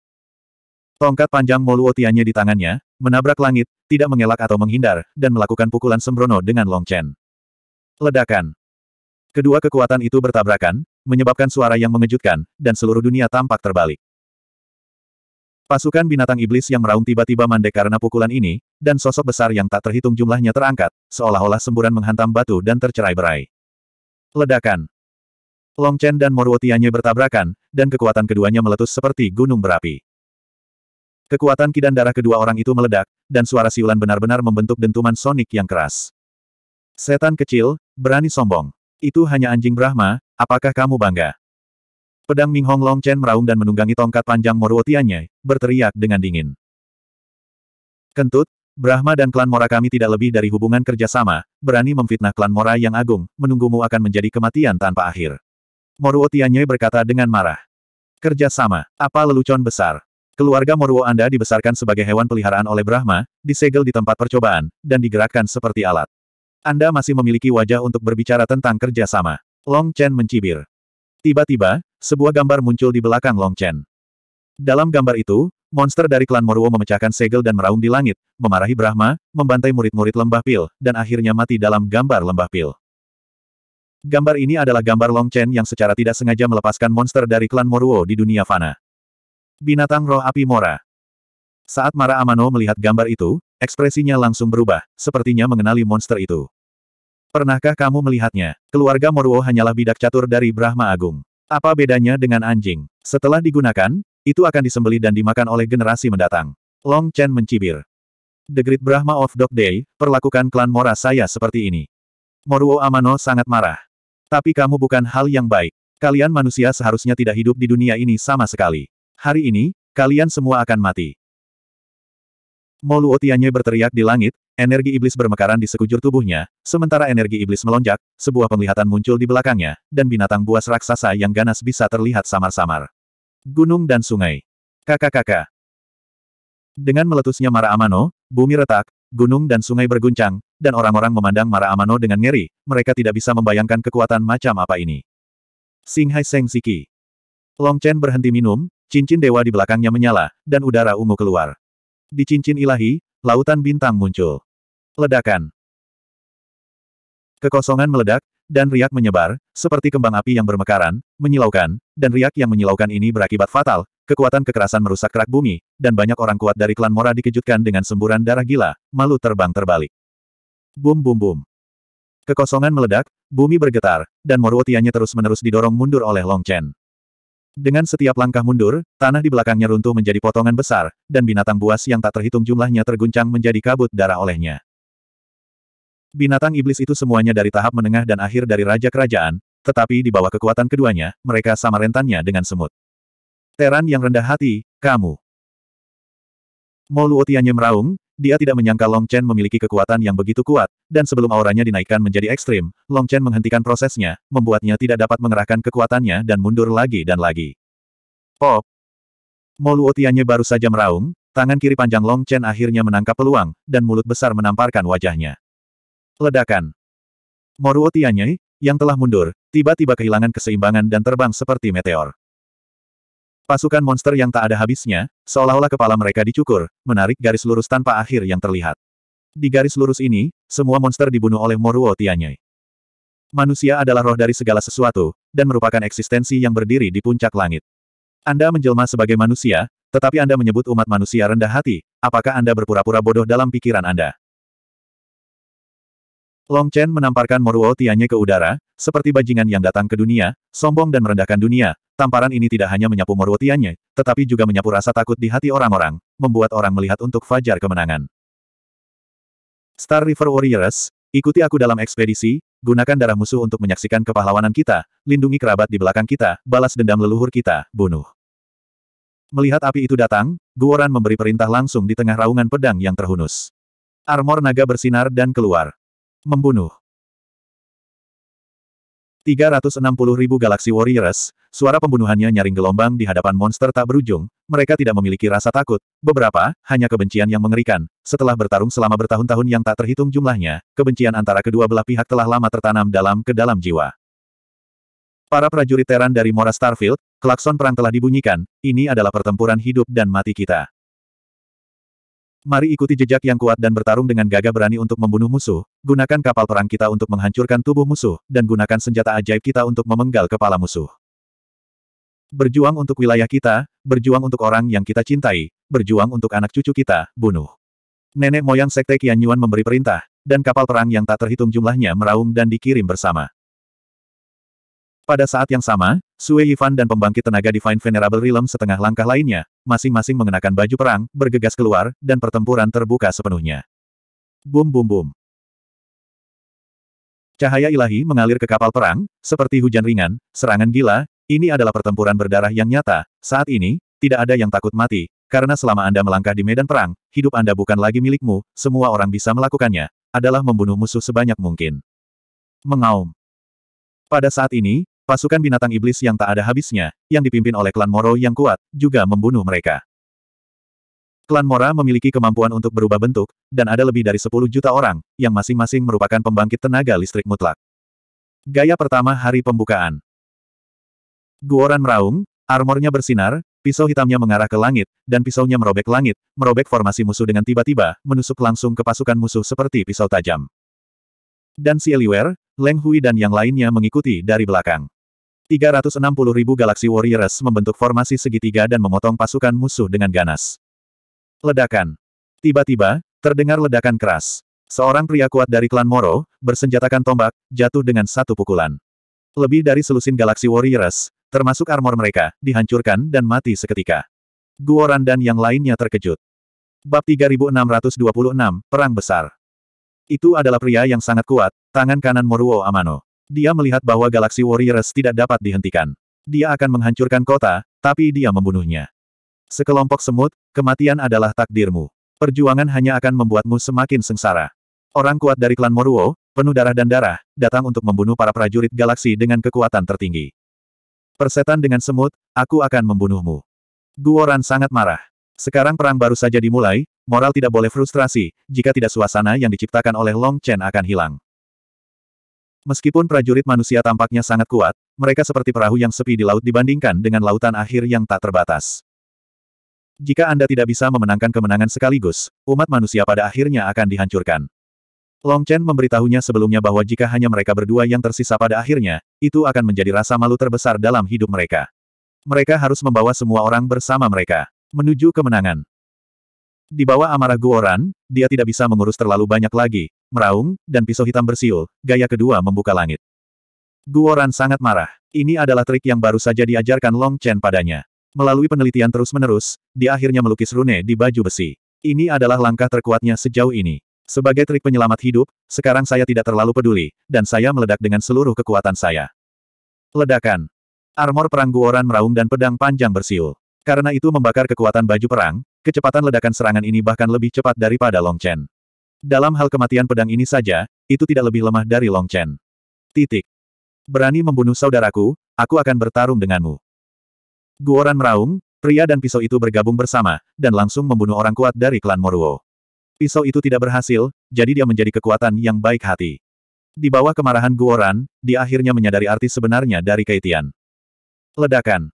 S1: Tongkat panjang Moruo Tianyai di tangannya, menabrak langit, tidak mengelak atau menghindar, dan melakukan pukulan sembrono dengan Long Chen. Ledakan. Kedua kekuatan itu bertabrakan, menyebabkan suara yang mengejutkan, dan seluruh dunia tampak terbalik. Pasukan binatang iblis yang meraung tiba-tiba mandek karena pukulan ini, dan sosok besar yang tak terhitung jumlahnya terangkat, seolah-olah semburan menghantam batu dan tercerai-berai. Ledakan. Long Chen dan Moruo bertabrakan, dan kekuatan keduanya meletus seperti gunung berapi. Kekuatan kidan darah kedua orang itu meledak, dan suara siulan benar-benar membentuk dentuman sonik yang keras. Setan kecil, berani sombong. Itu hanya anjing Brahma, apakah kamu bangga? Pedang Ming Hong Long Chen meraung dan menunggangi tongkat panjang Moruotiannya, berteriak dengan dingin. Kentut, Brahma dan klan Mora kami tidak lebih dari hubungan kerjasama, berani memfitnah klan Mora yang agung, menunggumu akan menjadi kematian tanpa akhir. Moruotiannya berkata dengan marah. Kerjasama, apa lelucon besar? Keluarga Moruo Anda dibesarkan sebagai hewan peliharaan oleh Brahma, disegel di tempat percobaan, dan digerakkan seperti alat. Anda masih memiliki wajah untuk berbicara tentang kerjasama. Long Chen mencibir. Tiba-tiba, sebuah gambar muncul di belakang Long Chen. Dalam gambar itu, monster dari klan Moruo memecahkan segel dan meraung di langit, memarahi Brahma, membantai murid-murid lembah pil, dan akhirnya mati dalam gambar lembah pil. Gambar ini adalah gambar Long Chen yang secara tidak sengaja melepaskan monster dari klan Moruo di dunia fana. Binatang roh api Mora. Saat Mara Amano melihat gambar itu, ekspresinya langsung berubah, sepertinya mengenali monster itu. Pernahkah kamu melihatnya? Keluarga Moruo hanyalah bidak catur dari Brahma Agung. Apa bedanya dengan anjing? Setelah digunakan, itu akan disembeli dan dimakan oleh generasi mendatang. Long Chen mencibir. The Great Brahma of Dog Day, perlakukan klan Mora saya seperti ini. Moruo Amano sangat marah. Tapi kamu bukan hal yang baik. Kalian manusia seharusnya tidak hidup di dunia ini sama sekali. Hari ini, kalian semua akan mati. Molu Otianye berteriak di langit, energi iblis bermekaran di sekujur tubuhnya, sementara energi iblis melonjak, sebuah penglihatan muncul di belakangnya, dan binatang buas raksasa yang ganas bisa terlihat samar-samar. Gunung dan sungai. Kakak-kakak. Dengan meletusnya Mara Amano, bumi retak, gunung dan sungai berguncang, dan orang-orang memandang Mara Amano dengan ngeri, mereka tidak bisa membayangkan kekuatan macam apa ini. Singhai Seng Siki. Long Chen berhenti minum, cincin dewa di belakangnya menyala, dan udara ungu keluar. Di cincin ilahi, lautan bintang muncul. Ledakan. Kekosongan meledak, dan riak menyebar, seperti kembang api yang bermekaran, menyilaukan, dan riak yang menyilaukan ini berakibat fatal, kekuatan kekerasan merusak kerak bumi, dan banyak orang kuat dari klan Mora dikejutkan dengan semburan darah gila, malu terbang terbalik. Bum bum bum. Kekosongan meledak, bumi bergetar, dan Moruotianya terus-menerus didorong mundur oleh Long Chen. Dengan setiap langkah mundur, tanah di belakangnya runtuh menjadi potongan besar, dan binatang buas yang tak terhitung jumlahnya terguncang menjadi kabut darah olehnya. Binatang iblis itu semuanya dari tahap menengah dan akhir dari raja kerajaan, tetapi di bawah kekuatan keduanya, mereka sama rentannya dengan semut. Teran yang rendah hati, kamu. Moluotianya meraung, dia tidak menyangka Long Chen memiliki kekuatan yang begitu kuat, dan sebelum auranya dinaikkan menjadi ekstrim, Long Chen menghentikan prosesnya, membuatnya tidak dapat mengerahkan kekuatannya dan mundur lagi dan lagi. Pop! Moluo Tianye baru saja meraung, tangan kiri panjang Long Chen akhirnya menangkap peluang, dan mulut besar menamparkan wajahnya. Ledakan! Moruo Tianye, yang telah mundur, tiba-tiba kehilangan keseimbangan dan terbang seperti meteor. Pasukan monster yang tak ada habisnya, seolah-olah kepala mereka dicukur, menarik garis lurus tanpa akhir yang terlihat. Di garis lurus ini, semua monster dibunuh oleh Moruo Tianyai. Manusia adalah roh dari segala sesuatu, dan merupakan eksistensi yang berdiri di puncak langit. Anda menjelma sebagai manusia, tetapi Anda menyebut umat manusia rendah hati, apakah Anda berpura-pura bodoh dalam pikiran Anda? Long Chen menamparkan Moruo Tianye ke udara, seperti bajingan yang datang ke dunia, sombong dan merendahkan dunia, Tamparan ini tidak hanya menyapu Morwotiannya, tetapi juga menyapu rasa takut di hati orang-orang, membuat orang melihat untuk fajar kemenangan. Star River Warriors, ikuti aku dalam ekspedisi, gunakan darah musuh untuk menyaksikan kepahlawanan kita, lindungi kerabat di belakang kita, balas dendam leluhur kita, bunuh. Melihat api itu datang, Guoran memberi perintah langsung di tengah raungan pedang yang terhunus. Armor naga bersinar dan keluar. Membunuh. 360 ribu galaksi Warriors, suara pembunuhannya nyaring gelombang di hadapan monster tak berujung, mereka tidak memiliki rasa takut, beberapa, hanya kebencian yang mengerikan. Setelah bertarung selama bertahun-tahun yang tak terhitung jumlahnya, kebencian antara kedua belah pihak telah lama tertanam dalam ke dalam jiwa. Para prajurit Teran dari Mora Starfield, klakson perang telah dibunyikan, ini adalah pertempuran hidup dan mati kita. Mari ikuti jejak yang kuat dan bertarung dengan gagah berani untuk membunuh musuh, gunakan kapal perang kita untuk menghancurkan tubuh musuh, dan gunakan senjata ajaib kita untuk memenggal kepala musuh. Berjuang untuk wilayah kita, berjuang untuk orang yang kita cintai, berjuang untuk anak cucu kita, bunuh. Nenek moyang Sekte Qianyuan memberi perintah, dan kapal perang yang tak terhitung jumlahnya meraung dan dikirim bersama. Pada saat yang sama, Sue Yifan dan pembangkit tenaga Divine Venerable Realm setengah langkah lainnya, masing-masing mengenakan baju perang, bergegas keluar, dan pertempuran terbuka sepenuhnya. Bum bum bum. Cahaya ilahi mengalir ke kapal perang, seperti hujan ringan, serangan gila, ini adalah pertempuran berdarah yang nyata, saat ini, tidak ada yang takut mati, karena selama Anda melangkah di medan perang, hidup Anda bukan lagi milikmu, semua orang bisa melakukannya, adalah membunuh musuh sebanyak mungkin. Mengaum. Pada saat ini, Pasukan binatang iblis yang tak ada habisnya, yang dipimpin oleh klan Moro yang kuat, juga membunuh mereka. Klan Mora memiliki kemampuan untuk berubah bentuk, dan ada lebih dari 10 juta orang, yang masing-masing merupakan pembangkit tenaga listrik mutlak. Gaya pertama hari pembukaan. Guoran meraung, armornya bersinar, pisau hitamnya mengarah ke langit, dan pisaunya merobek langit, merobek formasi musuh dengan tiba-tiba, menusuk langsung ke pasukan musuh seperti pisau tajam. Dan si Eliwer, Leng Hui dan yang lainnya mengikuti dari belakang ribu galaksi Warriors membentuk formasi segitiga dan memotong pasukan musuh dengan ganas. Ledakan. Tiba-tiba, terdengar ledakan keras. Seorang pria kuat dari klan Moro, bersenjatakan tombak, jatuh dengan satu pukulan. Lebih dari selusin galaksi Warriors, termasuk armor mereka, dihancurkan dan mati seketika. Guoran dan yang lainnya terkejut. Bab 3626, Perang Besar. Itu adalah pria yang sangat kuat, tangan kanan Moruo Amano. Dia melihat bahwa galaksi Warriors tidak dapat dihentikan. Dia akan menghancurkan kota, tapi dia membunuhnya. Sekelompok semut, kematian adalah takdirmu. Perjuangan hanya akan membuatmu semakin sengsara. Orang kuat dari klan Moruo, penuh darah dan darah, datang untuk membunuh para prajurit galaksi dengan kekuatan tertinggi. Persetan dengan semut, aku akan membunuhmu. Guoran sangat marah. Sekarang perang baru saja dimulai, moral tidak boleh frustrasi, jika tidak suasana yang diciptakan oleh Long Chen akan hilang. Meskipun prajurit manusia tampaknya sangat kuat, mereka seperti perahu yang sepi di laut dibandingkan dengan lautan akhir yang tak terbatas. Jika Anda tidak bisa memenangkan kemenangan sekaligus, umat manusia pada akhirnya akan dihancurkan. Long Chen memberitahunya sebelumnya bahwa jika hanya mereka berdua yang tersisa pada akhirnya, itu akan menjadi rasa malu terbesar dalam hidup mereka. Mereka harus membawa semua orang bersama mereka menuju kemenangan. Di bawah amarah Guoran, dia tidak bisa mengurus terlalu banyak lagi, meraung, dan pisau hitam bersiul, gaya kedua membuka langit. Guoran sangat marah. Ini adalah trik yang baru saja diajarkan Long Chen padanya. Melalui penelitian terus-menerus, dia akhirnya melukis rune di baju besi. Ini adalah langkah terkuatnya sejauh ini. Sebagai trik penyelamat hidup, sekarang saya tidak terlalu peduli, dan saya meledak dengan seluruh kekuatan saya. Ledakan. Armor perang Guoran meraung dan pedang panjang bersiul. Karena itu membakar kekuatan baju perang, Kecepatan ledakan serangan ini bahkan lebih cepat daripada Long Chen. Dalam hal kematian pedang ini saja, itu tidak lebih lemah dari Long Chen. Titik. Berani membunuh saudaraku, aku akan bertarung denganmu. Guoran meraung, pria dan pisau itu bergabung bersama, dan langsung membunuh orang kuat dari klan Moruo. Pisau itu tidak berhasil, jadi dia menjadi kekuatan yang baik hati. Di bawah kemarahan Guoran, dia akhirnya menyadari arti sebenarnya dari Kaitian. Ledakan.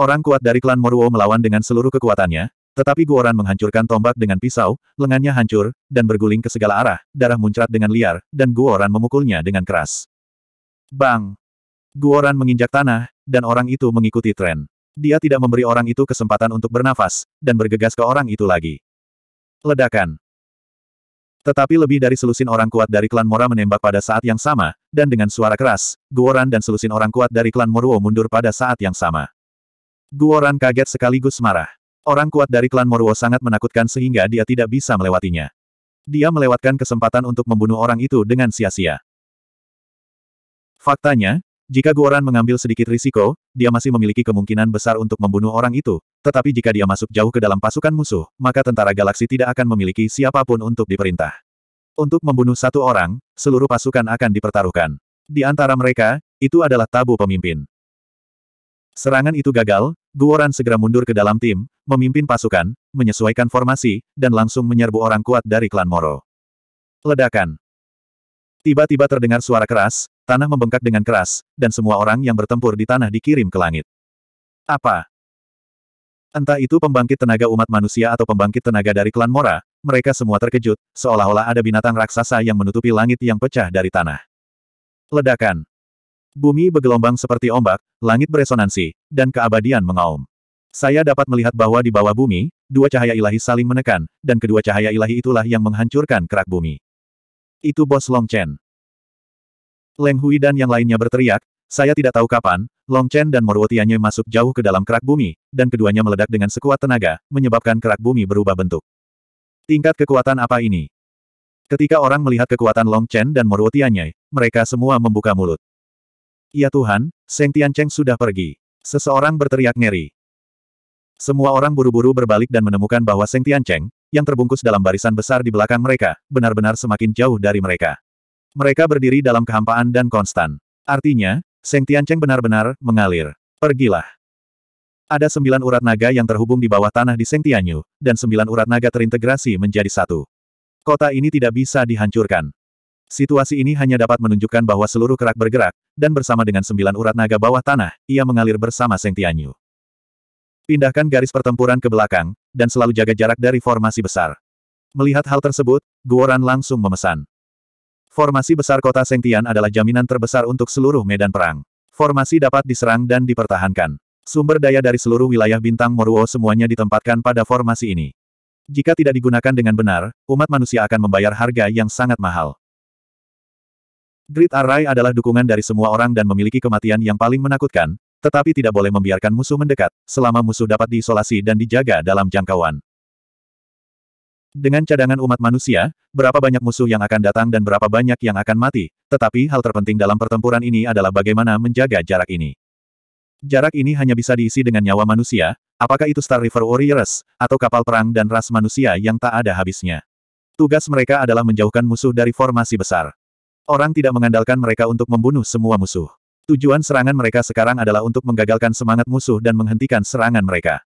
S1: Orang kuat dari klan Moruo melawan dengan seluruh kekuatannya, tetapi Guoran menghancurkan tombak dengan pisau, lengannya hancur, dan berguling ke segala arah, darah muncrat dengan liar, dan Guoran memukulnya dengan keras. Bang! Guoran menginjak tanah, dan orang itu mengikuti tren. Dia tidak memberi orang itu kesempatan untuk bernafas, dan bergegas ke orang itu lagi. Ledakan! Tetapi lebih dari selusin orang kuat dari klan Mora menembak pada saat yang sama, dan dengan suara keras, Guoran dan selusin orang kuat dari klan Moruo mundur pada saat yang sama. Guoran kaget sekaligus marah. Orang kuat dari klan Moruo sangat menakutkan sehingga dia tidak bisa melewatinya. Dia melewatkan kesempatan untuk membunuh orang itu dengan sia-sia. Faktanya, jika Guoran mengambil sedikit risiko, dia masih memiliki kemungkinan besar untuk membunuh orang itu, tetapi jika dia masuk jauh ke dalam pasukan musuh, maka tentara galaksi tidak akan memiliki siapapun untuk diperintah. Untuk membunuh satu orang, seluruh pasukan akan dipertaruhkan. Di antara mereka, itu adalah tabu pemimpin. Serangan itu gagal, Guoran segera mundur ke dalam tim, memimpin pasukan, menyesuaikan formasi, dan langsung menyerbu orang kuat dari klan Moro. Ledakan. Tiba-tiba terdengar suara keras, tanah membengkak dengan keras, dan semua orang yang bertempur di tanah dikirim ke langit. Apa? Entah itu pembangkit tenaga umat manusia atau pembangkit tenaga dari klan Mora, mereka semua terkejut, seolah-olah ada binatang raksasa yang menutupi langit yang pecah dari tanah. Ledakan. Bumi bergelombang seperti ombak, langit beresonansi, dan keabadian mengaum. Saya dapat melihat bahwa di bawah bumi, dua cahaya ilahi saling menekan, dan kedua cahaya ilahi itulah yang menghancurkan kerak bumi. Itu bos Long Chen. Leng Hui dan yang lainnya berteriak, saya tidak tahu kapan, Long Chen dan Moruo masuk jauh ke dalam kerak bumi, dan keduanya meledak dengan sekuat tenaga, menyebabkan kerak bumi berubah bentuk. Tingkat kekuatan apa ini? Ketika orang melihat kekuatan Long Chen dan Moruo mereka semua membuka mulut. Ya Tuhan, Seng Tiancheng sudah pergi. Seseorang berteriak ngeri. Semua orang buru-buru berbalik dan menemukan bahwa Seng Tiancheng, yang terbungkus dalam barisan besar di belakang mereka, benar-benar semakin jauh dari mereka. Mereka berdiri dalam kehampaan dan konstan. Artinya, Seng Tiancheng benar-benar mengalir. Pergilah. Ada sembilan urat naga yang terhubung di bawah tanah di Seng Tianyu, dan sembilan urat naga terintegrasi menjadi satu. Kota ini tidak bisa dihancurkan. Situasi ini hanya dapat menunjukkan bahwa seluruh kerak bergerak, dan bersama dengan sembilan urat naga bawah tanah, ia mengalir bersama Seng Tianyu. Pindahkan garis pertempuran ke belakang, dan selalu jaga jarak dari formasi besar. Melihat hal tersebut, Guoran langsung memesan. Formasi besar kota Seng Tian adalah jaminan terbesar untuk seluruh medan perang. Formasi dapat diserang dan dipertahankan. Sumber daya dari seluruh wilayah bintang Moruo semuanya ditempatkan pada formasi ini. Jika tidak digunakan dengan benar, umat manusia akan membayar harga yang sangat mahal. Great Array adalah dukungan dari semua orang dan memiliki kematian yang paling menakutkan, tetapi tidak boleh membiarkan musuh mendekat, selama musuh dapat diisolasi dan dijaga dalam jangkauan. Dengan cadangan umat manusia, berapa banyak musuh yang akan datang dan berapa banyak yang akan mati, tetapi hal terpenting dalam pertempuran ini adalah bagaimana menjaga jarak ini. Jarak ini hanya bisa diisi dengan nyawa manusia, apakah itu Star River Warriors, atau kapal perang dan ras manusia yang tak ada habisnya. Tugas mereka adalah menjauhkan musuh dari formasi besar. Orang tidak mengandalkan mereka untuk membunuh semua musuh. Tujuan serangan mereka sekarang adalah untuk menggagalkan semangat musuh dan menghentikan serangan mereka.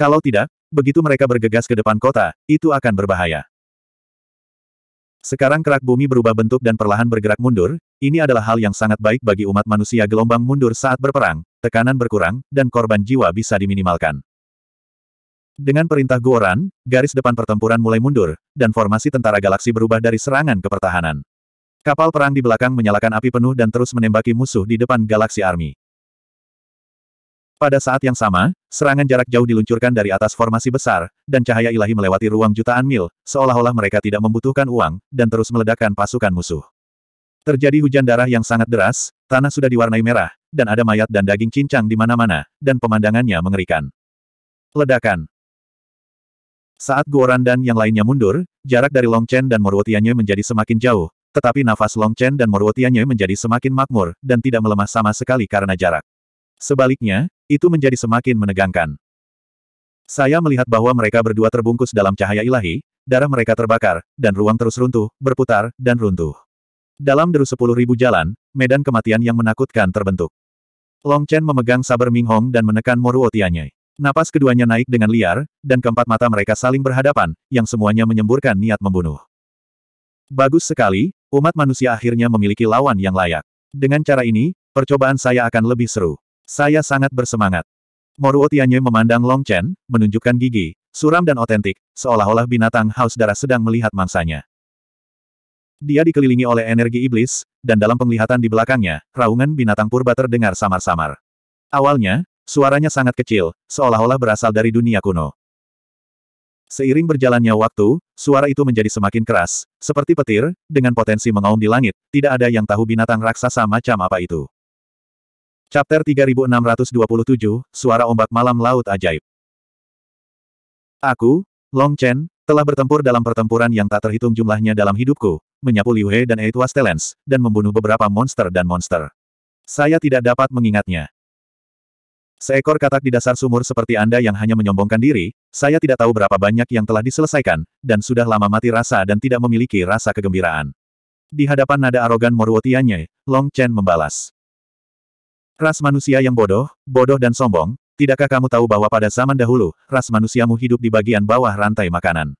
S1: Kalau tidak, begitu mereka bergegas ke depan kota, itu akan berbahaya. Sekarang kerak bumi berubah bentuk dan perlahan bergerak mundur, ini adalah hal yang sangat baik bagi umat manusia gelombang mundur saat berperang, tekanan berkurang, dan korban jiwa bisa diminimalkan. Dengan perintah Guoran, garis depan pertempuran mulai mundur, dan formasi tentara galaksi berubah dari serangan ke pertahanan. Kapal perang di belakang menyalakan api penuh dan terus menembaki musuh di depan Galaksi Army. Pada saat yang sama, serangan jarak jauh diluncurkan dari atas formasi besar, dan cahaya ilahi melewati ruang jutaan mil, seolah-olah mereka tidak membutuhkan uang, dan terus meledakkan pasukan musuh. Terjadi hujan darah yang sangat deras, tanah sudah diwarnai merah, dan ada mayat dan daging cincang di mana-mana, dan pemandangannya mengerikan. Ledakan Saat Guoran dan yang lainnya mundur, jarak dari Long Chen dan Morwotianye menjadi semakin jauh, tetapi nafas Long Chen dan Morwotianye menjadi semakin makmur, dan tidak melemah sama sekali karena jarak. Sebaliknya, itu menjadi semakin menegangkan. Saya melihat bahwa mereka berdua terbungkus dalam cahaya ilahi, darah mereka terbakar, dan ruang terus runtuh, berputar, dan runtuh. Dalam deru sepuluh ribu jalan, medan kematian yang menakutkan terbentuk. Long Chen memegang sabar Ming Hong dan menekan Morwotianye. Napas keduanya naik dengan liar, dan keempat mata mereka saling berhadapan, yang semuanya menyemburkan niat membunuh. Bagus sekali, umat manusia akhirnya memiliki lawan yang layak. Dengan cara ini, percobaan saya akan lebih seru. Saya sangat bersemangat. Moruo Tianye memandang Long Chen, menunjukkan gigi, suram dan otentik, seolah-olah binatang haus darah sedang melihat mangsanya. Dia dikelilingi oleh energi iblis, dan dalam penglihatan di belakangnya, raungan binatang purba terdengar samar-samar. Awalnya, suaranya sangat kecil, seolah-olah berasal dari dunia kuno. Seiring berjalannya waktu, suara itu menjadi semakin keras, seperti petir, dengan potensi mengaum di langit, tidak ada yang tahu binatang raksasa macam apa itu. Chapter 3627, Suara Ombak Malam Laut Ajaib Aku, Long Chen, telah bertempur dalam pertempuran yang tak terhitung jumlahnya dalam hidupku, menyapu Liu He dan Eight Wastelens, dan membunuh beberapa monster dan monster. Saya tidak dapat mengingatnya. Seekor katak di dasar sumur seperti Anda yang hanya menyombongkan diri, saya tidak tahu berapa banyak yang telah diselesaikan, dan sudah lama mati rasa dan tidak memiliki rasa kegembiraan. Di hadapan nada arogan Moruotianye, Long Chen membalas. Ras manusia yang bodoh, bodoh dan sombong, tidakkah kamu tahu bahwa pada zaman dahulu, ras manusiamu hidup di bagian bawah rantai makanan.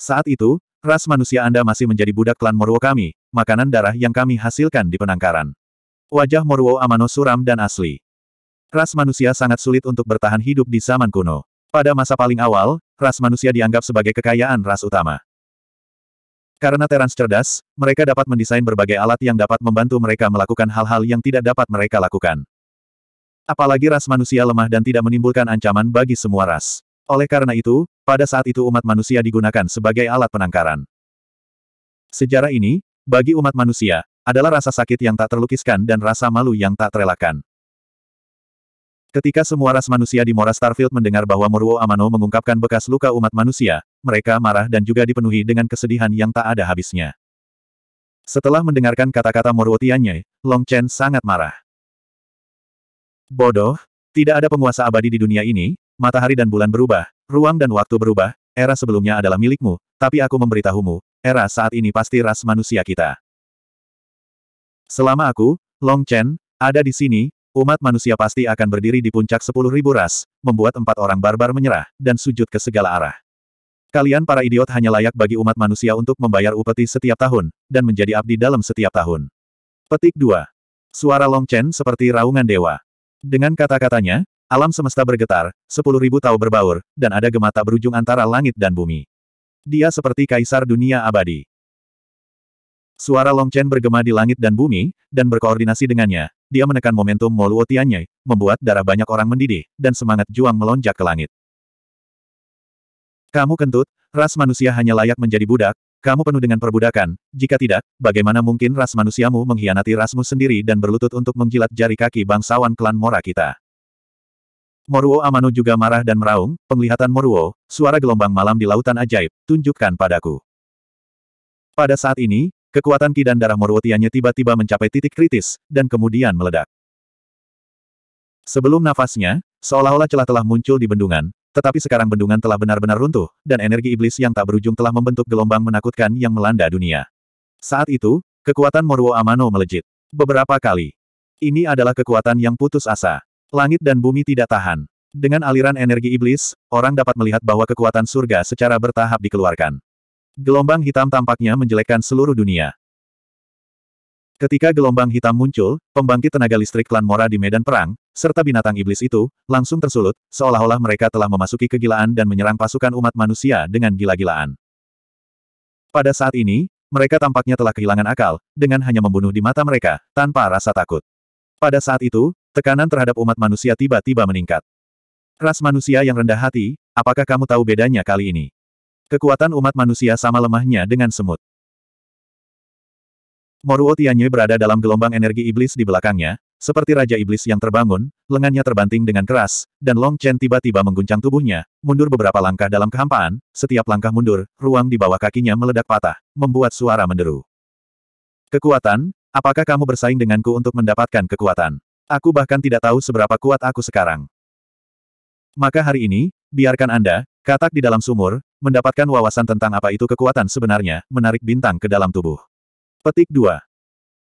S1: Saat itu, ras manusia Anda masih menjadi budak klan Moruo kami, makanan darah yang kami hasilkan di penangkaran. Wajah Moruo Amano suram dan asli. Ras manusia sangat sulit untuk bertahan hidup di zaman kuno. Pada masa paling awal, ras manusia dianggap sebagai kekayaan ras utama. Karena Terans cerdas, mereka dapat mendesain berbagai alat yang dapat membantu mereka melakukan hal-hal yang tidak dapat mereka lakukan. Apalagi ras manusia lemah dan tidak menimbulkan ancaman bagi semua ras. Oleh karena itu, pada saat itu umat manusia digunakan sebagai alat penangkaran. Sejarah ini, bagi umat manusia, adalah rasa sakit yang tak terlukiskan dan rasa malu yang tak terelakkan. Ketika semua ras manusia di Mora Starfield mendengar bahwa Moruo Amano mengungkapkan bekas luka umat manusia, mereka marah dan juga dipenuhi dengan kesedihan yang tak ada habisnya. Setelah mendengarkan kata-kata Moruo Tianye, Long Chen sangat marah. Bodoh, tidak ada penguasa abadi di dunia ini, matahari dan bulan berubah, ruang dan waktu berubah, era sebelumnya adalah milikmu, tapi aku memberitahumu, era saat ini pasti ras manusia kita. Selama aku, Long Chen, ada di sini, Umat manusia pasti akan berdiri di puncak sepuluh ribu ras, membuat empat orang barbar menyerah, dan sujud ke segala arah. Kalian para idiot hanya layak bagi umat manusia untuk membayar upeti setiap tahun, dan menjadi abdi dalam setiap tahun. Petik 2. Suara Long Chen seperti raungan dewa. Dengan kata-katanya, alam semesta bergetar, sepuluh ribu tahu berbaur, dan ada gemata berujung antara langit dan bumi. Dia seperti kaisar dunia abadi. Suara Long Chen bergema di langit dan bumi, dan berkoordinasi dengannya, dia menekan momentum Moluo Tianyai, membuat darah banyak orang mendidih, dan semangat juang melonjak ke langit. Kamu kentut, ras manusia hanya layak menjadi budak, kamu penuh dengan perbudakan, jika tidak, bagaimana mungkin ras manusiamu mengkhianati rasmu sendiri dan berlutut untuk menggilat jari kaki bangsawan klan Mora kita? Moruo Amano juga marah dan meraung, penglihatan Moruo, suara gelombang malam di lautan ajaib, tunjukkan padaku. Pada saat ini, Kekuatan ki dan darah Morwotianya tiba-tiba mencapai titik kritis, dan kemudian meledak. Sebelum nafasnya, seolah-olah celah telah muncul di bendungan, tetapi sekarang bendungan telah benar-benar runtuh, dan energi iblis yang tak berujung telah membentuk gelombang menakutkan yang melanda dunia. Saat itu, kekuatan Morwo Amano melejit. Beberapa kali. Ini adalah kekuatan yang putus asa. Langit dan bumi tidak tahan. Dengan aliran energi iblis, orang dapat melihat bahwa kekuatan surga secara bertahap dikeluarkan. Gelombang hitam tampaknya menjelekkan seluruh dunia. Ketika gelombang hitam muncul, pembangkit tenaga listrik klan Mora di medan perang, serta binatang iblis itu, langsung tersulut, seolah-olah mereka telah memasuki kegilaan dan menyerang pasukan umat manusia dengan gila-gilaan. Pada saat ini, mereka tampaknya telah kehilangan akal, dengan hanya membunuh di mata mereka, tanpa rasa takut. Pada saat itu, tekanan terhadap umat manusia tiba-tiba meningkat. Ras manusia yang rendah hati, apakah kamu tahu bedanya kali ini? Kekuatan umat manusia sama lemahnya dengan semut. Moruo Tianye berada dalam gelombang energi iblis di belakangnya, seperti Raja Iblis yang terbangun, lengannya terbanting dengan keras, dan Long Chen tiba-tiba mengguncang tubuhnya, mundur beberapa langkah dalam kehampaan, setiap langkah mundur, ruang di bawah kakinya meledak patah, membuat suara menderu. Kekuatan, apakah kamu bersaing denganku untuk mendapatkan kekuatan? Aku bahkan tidak tahu seberapa kuat aku sekarang. Maka hari ini, biarkan Anda, katak di dalam sumur, mendapatkan wawasan tentang apa itu kekuatan sebenarnya, menarik bintang ke dalam tubuh. Petik 2.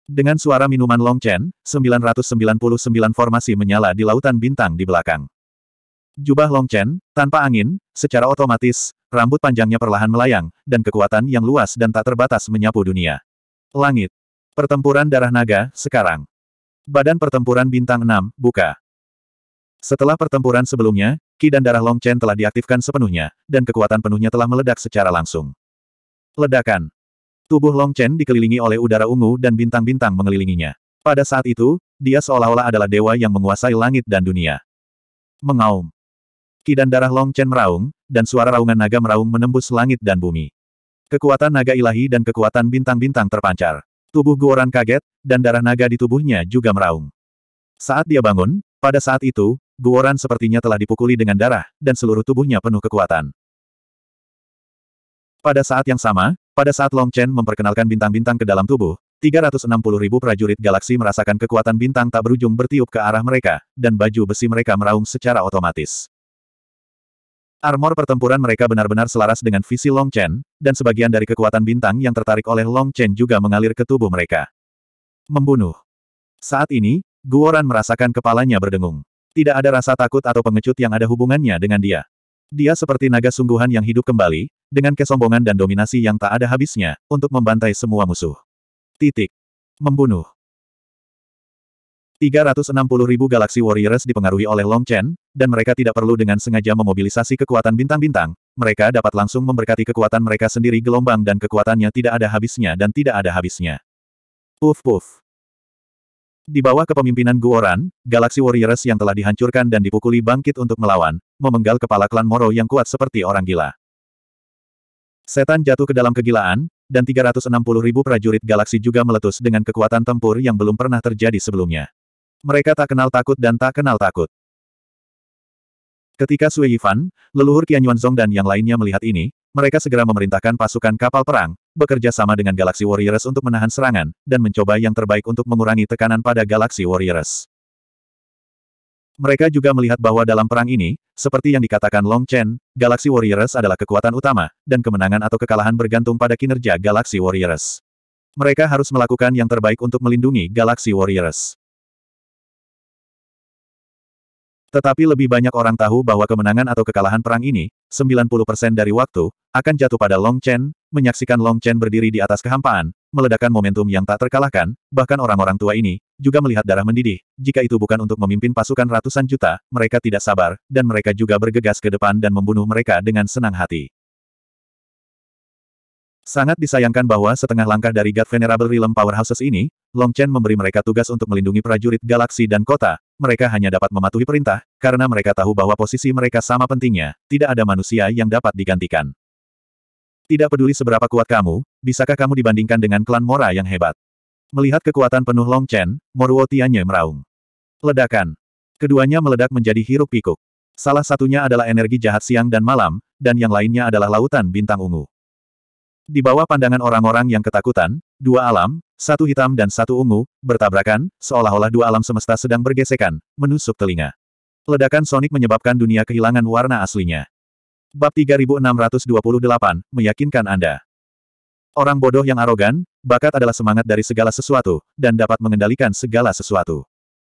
S1: Dengan suara minuman Long Chen, 999 formasi menyala di lautan bintang di belakang. Jubah Long Chen, tanpa angin, secara otomatis, rambut panjangnya perlahan melayang, dan kekuatan yang luas dan tak terbatas menyapu dunia. Langit. Pertempuran darah naga, sekarang. Badan pertempuran bintang 6, buka. Setelah pertempuran sebelumnya, ki dan darah Long Chen telah diaktifkan sepenuhnya, dan kekuatan penuhnya telah meledak secara langsung. Ledakan. Tubuh Long Chen dikelilingi oleh udara ungu dan bintang-bintang mengelilinginya. Pada saat itu, dia seolah-olah adalah dewa yang menguasai langit dan dunia. Mengaum. Ki dan darah Long Chen meraung, dan suara raungan naga meraung menembus langit dan bumi. Kekuatan naga ilahi dan kekuatan bintang-bintang terpancar. Tubuh Guoran kaget, dan darah naga di tubuhnya juga meraung. Saat dia bangun, pada saat itu, Guoran sepertinya telah dipukuli dengan darah, dan seluruh tubuhnya penuh kekuatan. Pada saat yang sama, pada saat Long Chen memperkenalkan bintang-bintang ke dalam tubuh, 360 ribu prajurit galaksi merasakan kekuatan bintang tak berujung bertiup ke arah mereka, dan baju besi mereka meraung secara otomatis. Armor pertempuran mereka benar-benar selaras dengan visi Long Chen, dan sebagian dari kekuatan bintang yang tertarik oleh Long Chen juga mengalir ke tubuh mereka. Membunuh. Saat ini, Guoran merasakan kepalanya berdengung. Tidak ada rasa takut atau pengecut yang ada hubungannya dengan dia. Dia seperti naga sungguhan yang hidup kembali, dengan kesombongan dan dominasi yang tak ada habisnya, untuk membantai semua musuh. Titik. Membunuh. 360 ribu Galaxy Warriors dipengaruhi oleh Long Chen, dan mereka tidak perlu dengan sengaja memobilisasi kekuatan bintang-bintang, mereka dapat langsung memberkati kekuatan mereka sendiri gelombang dan kekuatannya tidak ada habisnya dan tidak ada habisnya. Puff puff. Di bawah kepemimpinan Guoran, galaksi Warriors yang telah dihancurkan dan dipukuli bangkit untuk melawan, memenggal kepala klan Moro yang kuat seperti orang gila. Setan jatuh ke dalam kegilaan, dan 360 ribu prajurit galaksi juga meletus dengan kekuatan tempur yang belum pernah terjadi sebelumnya. Mereka tak kenal takut dan tak kenal takut. Ketika Sui Yifan, leluhur Qian Yuanzong dan yang lainnya melihat ini, mereka segera memerintahkan pasukan kapal perang, bekerja sama dengan Galaxy Warriors untuk menahan serangan, dan mencoba yang terbaik untuk mengurangi tekanan pada Galaxy Warriors. Mereka juga melihat bahwa dalam perang ini, seperti yang dikatakan Long Chen, Galaxy Warriors adalah kekuatan utama, dan kemenangan atau kekalahan bergantung pada kinerja Galaxy Warriors. Mereka harus melakukan yang terbaik untuk melindungi Galaxy Warriors. Tetapi lebih banyak orang tahu bahwa kemenangan atau kekalahan perang ini, 90% dari waktu, akan jatuh pada Long Chen, menyaksikan Long Chen berdiri di atas kehampaan, meledakkan momentum yang tak terkalahkan, bahkan orang-orang tua ini, juga melihat darah mendidih, jika itu bukan untuk memimpin pasukan ratusan juta, mereka tidak sabar, dan mereka juga bergegas ke depan dan membunuh mereka dengan senang hati. Sangat disayangkan bahwa setengah langkah dari God Venerable Realm Powerhouses ini, Long Chen memberi mereka tugas untuk melindungi prajurit galaksi dan kota, mereka hanya dapat mematuhi perintah, karena mereka tahu bahwa posisi mereka sama pentingnya, tidak ada manusia yang dapat digantikan. Tidak peduli seberapa kuat kamu, bisakah kamu dibandingkan dengan klan Mora yang hebat? Melihat kekuatan penuh Long Chen, Moruo Tianye meraung. Ledakan. Keduanya meledak menjadi hiruk pikuk. Salah satunya adalah energi jahat siang dan malam, dan yang lainnya adalah lautan bintang ungu. Di bawah pandangan orang-orang yang ketakutan, dua alam, satu hitam dan satu ungu, bertabrakan, seolah-olah dua alam semesta sedang bergesekan, menusuk telinga. Ledakan sonik menyebabkan dunia kehilangan warna aslinya. Bab 3628, meyakinkan Anda. Orang bodoh yang arogan, bakat adalah semangat dari segala sesuatu, dan dapat mengendalikan segala sesuatu.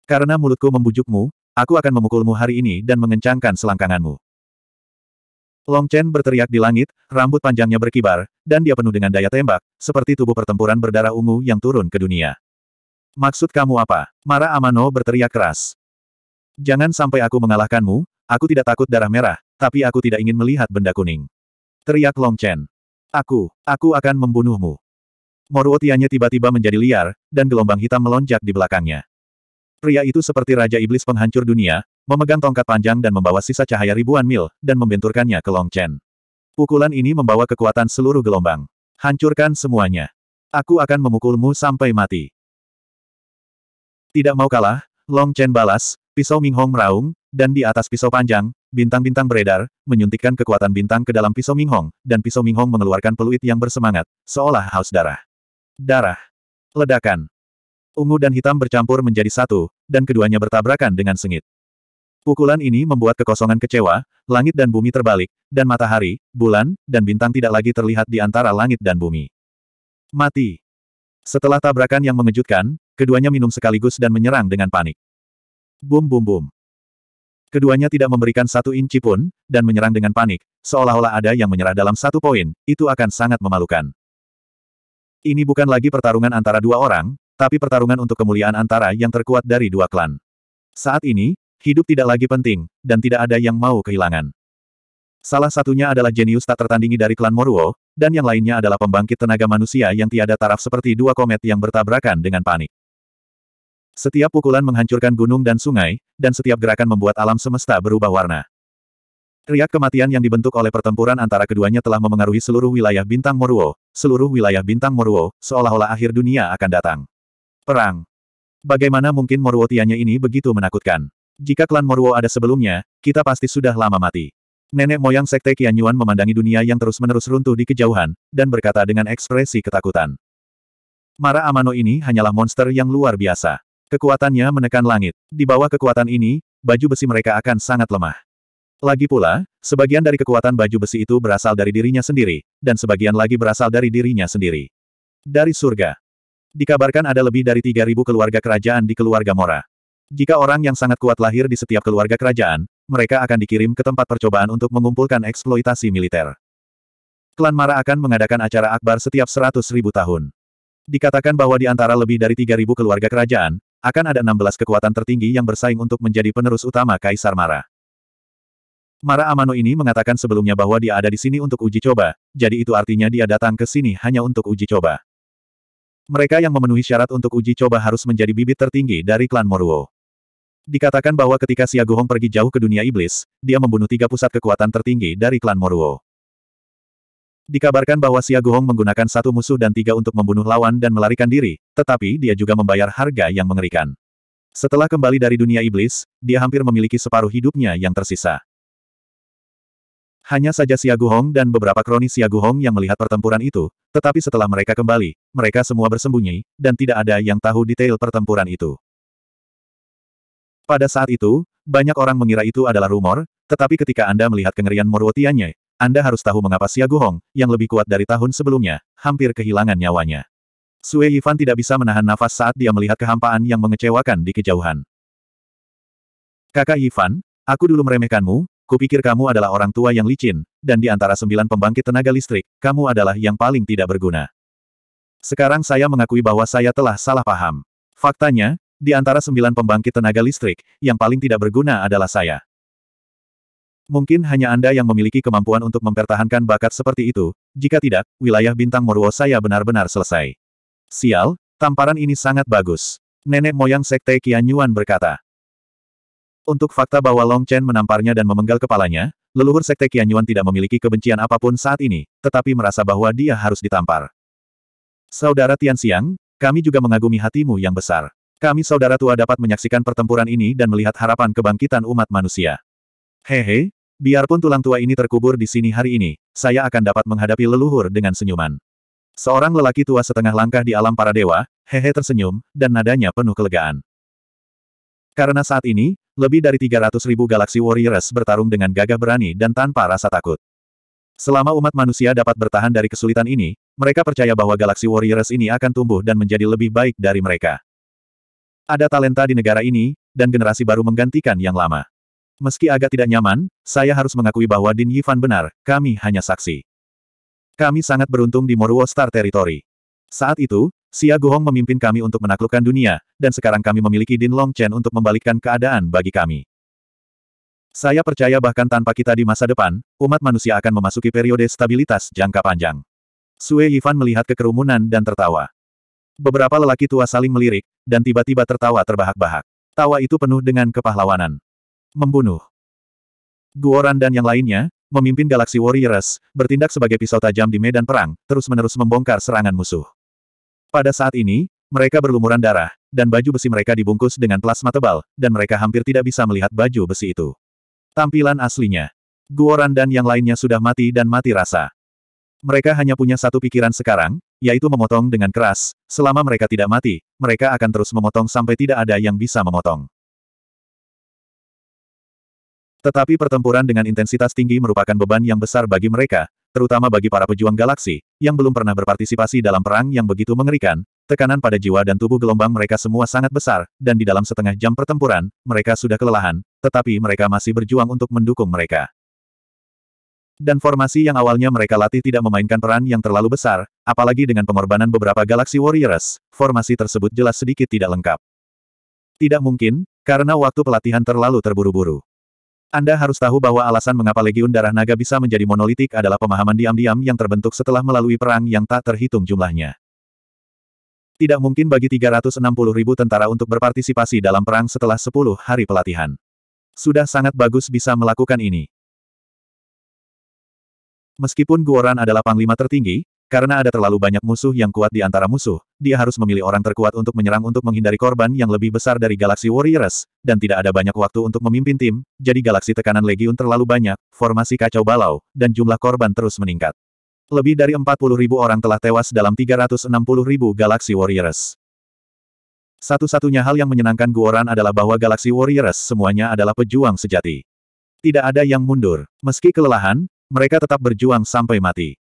S1: Karena mulutku membujukmu, aku akan memukulmu hari ini dan mengencangkan selangkanganmu. Long Chen berteriak di langit, rambut panjangnya berkibar, dan dia penuh dengan daya tembak, seperti tubuh pertempuran berdarah ungu yang turun ke dunia. Maksud kamu apa? Mara Amano berteriak keras. Jangan sampai aku mengalahkanmu, aku tidak takut darah merah, tapi aku tidak ingin melihat benda kuning. Teriak Long Chen. Aku, aku akan membunuhmu. Moruotianya tiba-tiba menjadi liar, dan gelombang hitam melonjak di belakangnya. Pria itu seperti Raja Iblis penghancur dunia, memegang tongkat panjang dan membawa sisa cahaya ribuan mil, dan membenturkannya ke Long Chen. Pukulan ini membawa kekuatan seluruh gelombang. Hancurkan semuanya. Aku akan memukulmu sampai mati. Tidak mau kalah, Long Chen balas, pisau Ming Hong meraung, dan di atas pisau panjang, bintang-bintang beredar, menyuntikkan kekuatan bintang ke dalam pisau Ming Hong dan pisau Ming Hong mengeluarkan peluit yang bersemangat, seolah haus darah. Darah. Ledakan. Ungu dan hitam bercampur menjadi satu, dan keduanya bertabrakan dengan sengit. Pukulan ini membuat kekosongan kecewa, langit dan bumi terbalik, dan matahari, bulan, dan bintang tidak lagi terlihat di antara langit dan bumi. Mati. Setelah tabrakan yang mengejutkan, keduanya minum sekaligus dan menyerang dengan panik. Bum bum bum. Keduanya tidak memberikan satu inci pun, dan menyerang dengan panik, seolah-olah ada yang menyerah dalam satu poin, itu akan sangat memalukan. Ini bukan lagi pertarungan antara dua orang, tapi pertarungan untuk kemuliaan antara yang terkuat dari dua klan. Saat ini, Hidup tidak lagi penting, dan tidak ada yang mau kehilangan. Salah satunya adalah jenius tak tertandingi dari klan Moruo, dan yang lainnya adalah pembangkit tenaga manusia yang tiada taraf seperti dua komet yang bertabrakan dengan panik. Setiap pukulan menghancurkan gunung dan sungai, dan setiap gerakan membuat alam semesta berubah warna. Riak kematian yang dibentuk oleh pertempuran antara keduanya telah memengaruhi seluruh wilayah bintang Moruo, seluruh wilayah bintang Moruo, seolah-olah akhir dunia akan datang. Perang. Bagaimana mungkin Moruo Tianya ini begitu menakutkan? Jika klan Moruo ada sebelumnya, kita pasti sudah lama mati. Nenek moyang Sekte Kianyuan Yuan memandangi dunia yang terus-menerus runtuh di kejauhan, dan berkata dengan ekspresi ketakutan. Mara Amano ini hanyalah monster yang luar biasa. Kekuatannya menekan langit. Di bawah kekuatan ini, baju besi mereka akan sangat lemah. Lagi pula, sebagian dari kekuatan baju besi itu berasal dari dirinya sendiri, dan sebagian lagi berasal dari dirinya sendiri. Dari surga. Dikabarkan ada lebih dari 3.000 keluarga kerajaan di keluarga Mora. Jika orang yang sangat kuat lahir di setiap keluarga kerajaan, mereka akan dikirim ke tempat percobaan untuk mengumpulkan eksploitasi militer. Klan Mara akan mengadakan acara akbar setiap 100.000 tahun. Dikatakan bahwa di antara lebih dari 3.000 keluarga kerajaan, akan ada 16 kekuatan tertinggi yang bersaing untuk menjadi penerus utama Kaisar Mara. Mara Amano ini mengatakan sebelumnya bahwa dia ada di sini untuk uji coba, jadi itu artinya dia datang ke sini hanya untuk uji coba. Mereka yang memenuhi syarat untuk uji coba harus menjadi bibit tertinggi dari klan Moruo. Dikatakan bahwa ketika Siagohong pergi jauh ke dunia iblis, dia membunuh tiga pusat kekuatan tertinggi dari klan Moruo. Dikabarkan bahwa Siagohong menggunakan satu musuh dan tiga untuk membunuh lawan dan melarikan diri, tetapi dia juga membayar harga yang mengerikan. Setelah kembali dari dunia iblis, dia hampir memiliki separuh hidupnya yang tersisa. Hanya saja Siagohong dan beberapa kroni Siagohong yang melihat pertempuran itu, tetapi setelah mereka kembali, mereka semua bersembunyi, dan tidak ada yang tahu detail pertempuran itu. Pada saat itu, banyak orang mengira itu adalah rumor, tetapi ketika Anda melihat kengerian Morwotianye, Anda harus tahu mengapa Xia Guhong, yang lebih kuat dari tahun sebelumnya, hampir kehilangan nyawanya. Sue Yifan tidak bisa menahan nafas saat dia melihat kehampaan yang mengecewakan di kejauhan. Kakak Yifan, aku dulu meremehkanmu, kupikir kamu adalah orang tua yang licin, dan di antara sembilan pembangkit tenaga listrik, kamu adalah yang paling tidak berguna. Sekarang saya mengakui bahwa saya telah salah paham. Faktanya, di antara sembilan pembangkit tenaga listrik, yang paling tidak berguna adalah saya. Mungkin hanya Anda yang memiliki kemampuan untuk mempertahankan bakat seperti itu, jika tidak, wilayah bintang Moruo saya benar-benar selesai. Sial, tamparan ini sangat bagus. Nenek moyang Sekte Qian Yuan berkata. Untuk fakta bahwa Long Chen menamparnya dan memenggal kepalanya, leluhur Sekte Qian Yuan tidak memiliki kebencian apapun saat ini, tetapi merasa bahwa dia harus ditampar. Saudara Tian Xiang, kami juga mengagumi hatimu yang besar. Kami saudara tua dapat menyaksikan pertempuran ini dan melihat harapan kebangkitan umat manusia. Hehe, biarpun tulang tua ini terkubur di sini hari ini, saya akan dapat menghadapi leluhur dengan senyuman. Seorang lelaki tua setengah langkah di alam para dewa, hehe tersenyum, dan nadanya penuh kelegaan. Karena saat ini, lebih dari 300 ribu galaksi warriors bertarung dengan gagah berani dan tanpa rasa takut. Selama umat manusia dapat bertahan dari kesulitan ini, mereka percaya bahwa galaksi warriors ini akan tumbuh dan menjadi lebih baik dari mereka. Ada talenta di negara ini, dan generasi baru menggantikan yang lama. Meski agak tidak nyaman, saya harus mengakui bahwa Din Yifan benar, kami hanya saksi. Kami sangat beruntung di Moruo Star Territory. Saat itu, Xia Guhong memimpin kami untuk menaklukkan dunia, dan sekarang kami memiliki Din Longchen untuk membalikkan keadaan bagi kami. Saya percaya bahkan tanpa kita di masa depan, umat manusia akan memasuki periode stabilitas jangka panjang. Sue Yifan melihat kekerumunan dan tertawa. Beberapa lelaki tua saling melirik, dan tiba-tiba tertawa terbahak-bahak. Tawa itu penuh dengan kepahlawanan. Membunuh. Guoran dan yang lainnya, memimpin galaksi Warriors, bertindak sebagai pisau tajam di medan perang, terus-menerus membongkar serangan musuh. Pada saat ini, mereka berlumuran darah, dan baju besi mereka dibungkus dengan plasma tebal, dan mereka hampir tidak bisa melihat baju besi itu. Tampilan aslinya. Guoran dan yang lainnya sudah mati dan mati rasa. Mereka hanya punya satu pikiran sekarang, yaitu memotong dengan keras, selama mereka tidak mati, mereka akan terus memotong sampai tidak ada yang bisa memotong. Tetapi pertempuran dengan intensitas tinggi merupakan beban yang besar bagi mereka, terutama bagi para pejuang galaksi, yang belum pernah berpartisipasi dalam perang yang begitu mengerikan, tekanan pada jiwa dan tubuh gelombang mereka semua sangat besar, dan di dalam setengah jam pertempuran, mereka sudah kelelahan, tetapi mereka masih berjuang untuk mendukung mereka. Dan formasi yang awalnya mereka latih tidak memainkan peran yang terlalu besar, apalagi dengan pengorbanan beberapa galaksi Warriors, formasi tersebut jelas sedikit tidak lengkap. Tidak mungkin, karena waktu pelatihan terlalu terburu-buru. Anda harus tahu bahwa alasan mengapa Legiun Darah Naga bisa menjadi monolitik adalah pemahaman diam-diam yang terbentuk setelah melalui perang yang tak terhitung jumlahnya. Tidak mungkin bagi 360 ribu tentara untuk berpartisipasi dalam perang setelah 10 hari pelatihan. Sudah sangat bagus bisa melakukan ini. Meskipun Guoran adalah panglima tertinggi, karena ada terlalu banyak musuh yang kuat di antara musuh, dia harus memilih orang terkuat untuk menyerang untuk menghindari korban yang lebih besar dari Galaxy Warriors, dan tidak ada banyak waktu untuk memimpin tim, jadi galaksi tekanan Legion terlalu banyak, formasi kacau balau, dan jumlah korban terus meningkat. Lebih dari 40 ribu orang telah tewas dalam 360 ribu Galaxy Warriors. Satu-satunya hal yang menyenangkan Guoran adalah bahwa Galaxy Warriors semuanya adalah pejuang sejati. Tidak ada yang mundur. Meski kelelahan, mereka tetap berjuang sampai mati.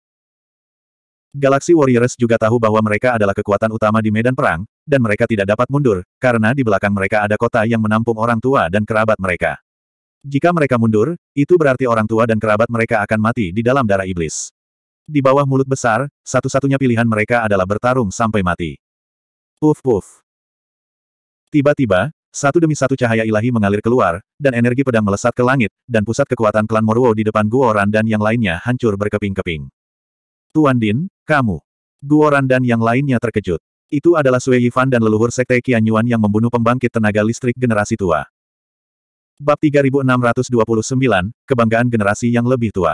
S1: Galaxy Warriors juga tahu bahwa mereka adalah kekuatan utama di medan perang, dan mereka tidak dapat mundur, karena di belakang mereka ada kota yang menampung orang tua dan kerabat mereka. Jika mereka mundur, itu berarti orang tua dan kerabat mereka akan mati di dalam darah iblis. Di bawah mulut besar, satu-satunya pilihan mereka adalah bertarung sampai mati. Puf puf. Tiba-tiba, satu demi satu cahaya ilahi mengalir keluar, dan energi pedang melesat ke langit, dan pusat kekuatan klan Moruo di depan Guoran dan yang lainnya hancur berkeping-keping. Tuan Din, kamu. Guoran dan yang lainnya terkejut. Itu adalah Sui Yifan dan leluhur Sekte Qianyuan yang membunuh pembangkit tenaga listrik generasi tua. Bab 3629, Kebanggaan Generasi yang Lebih Tua.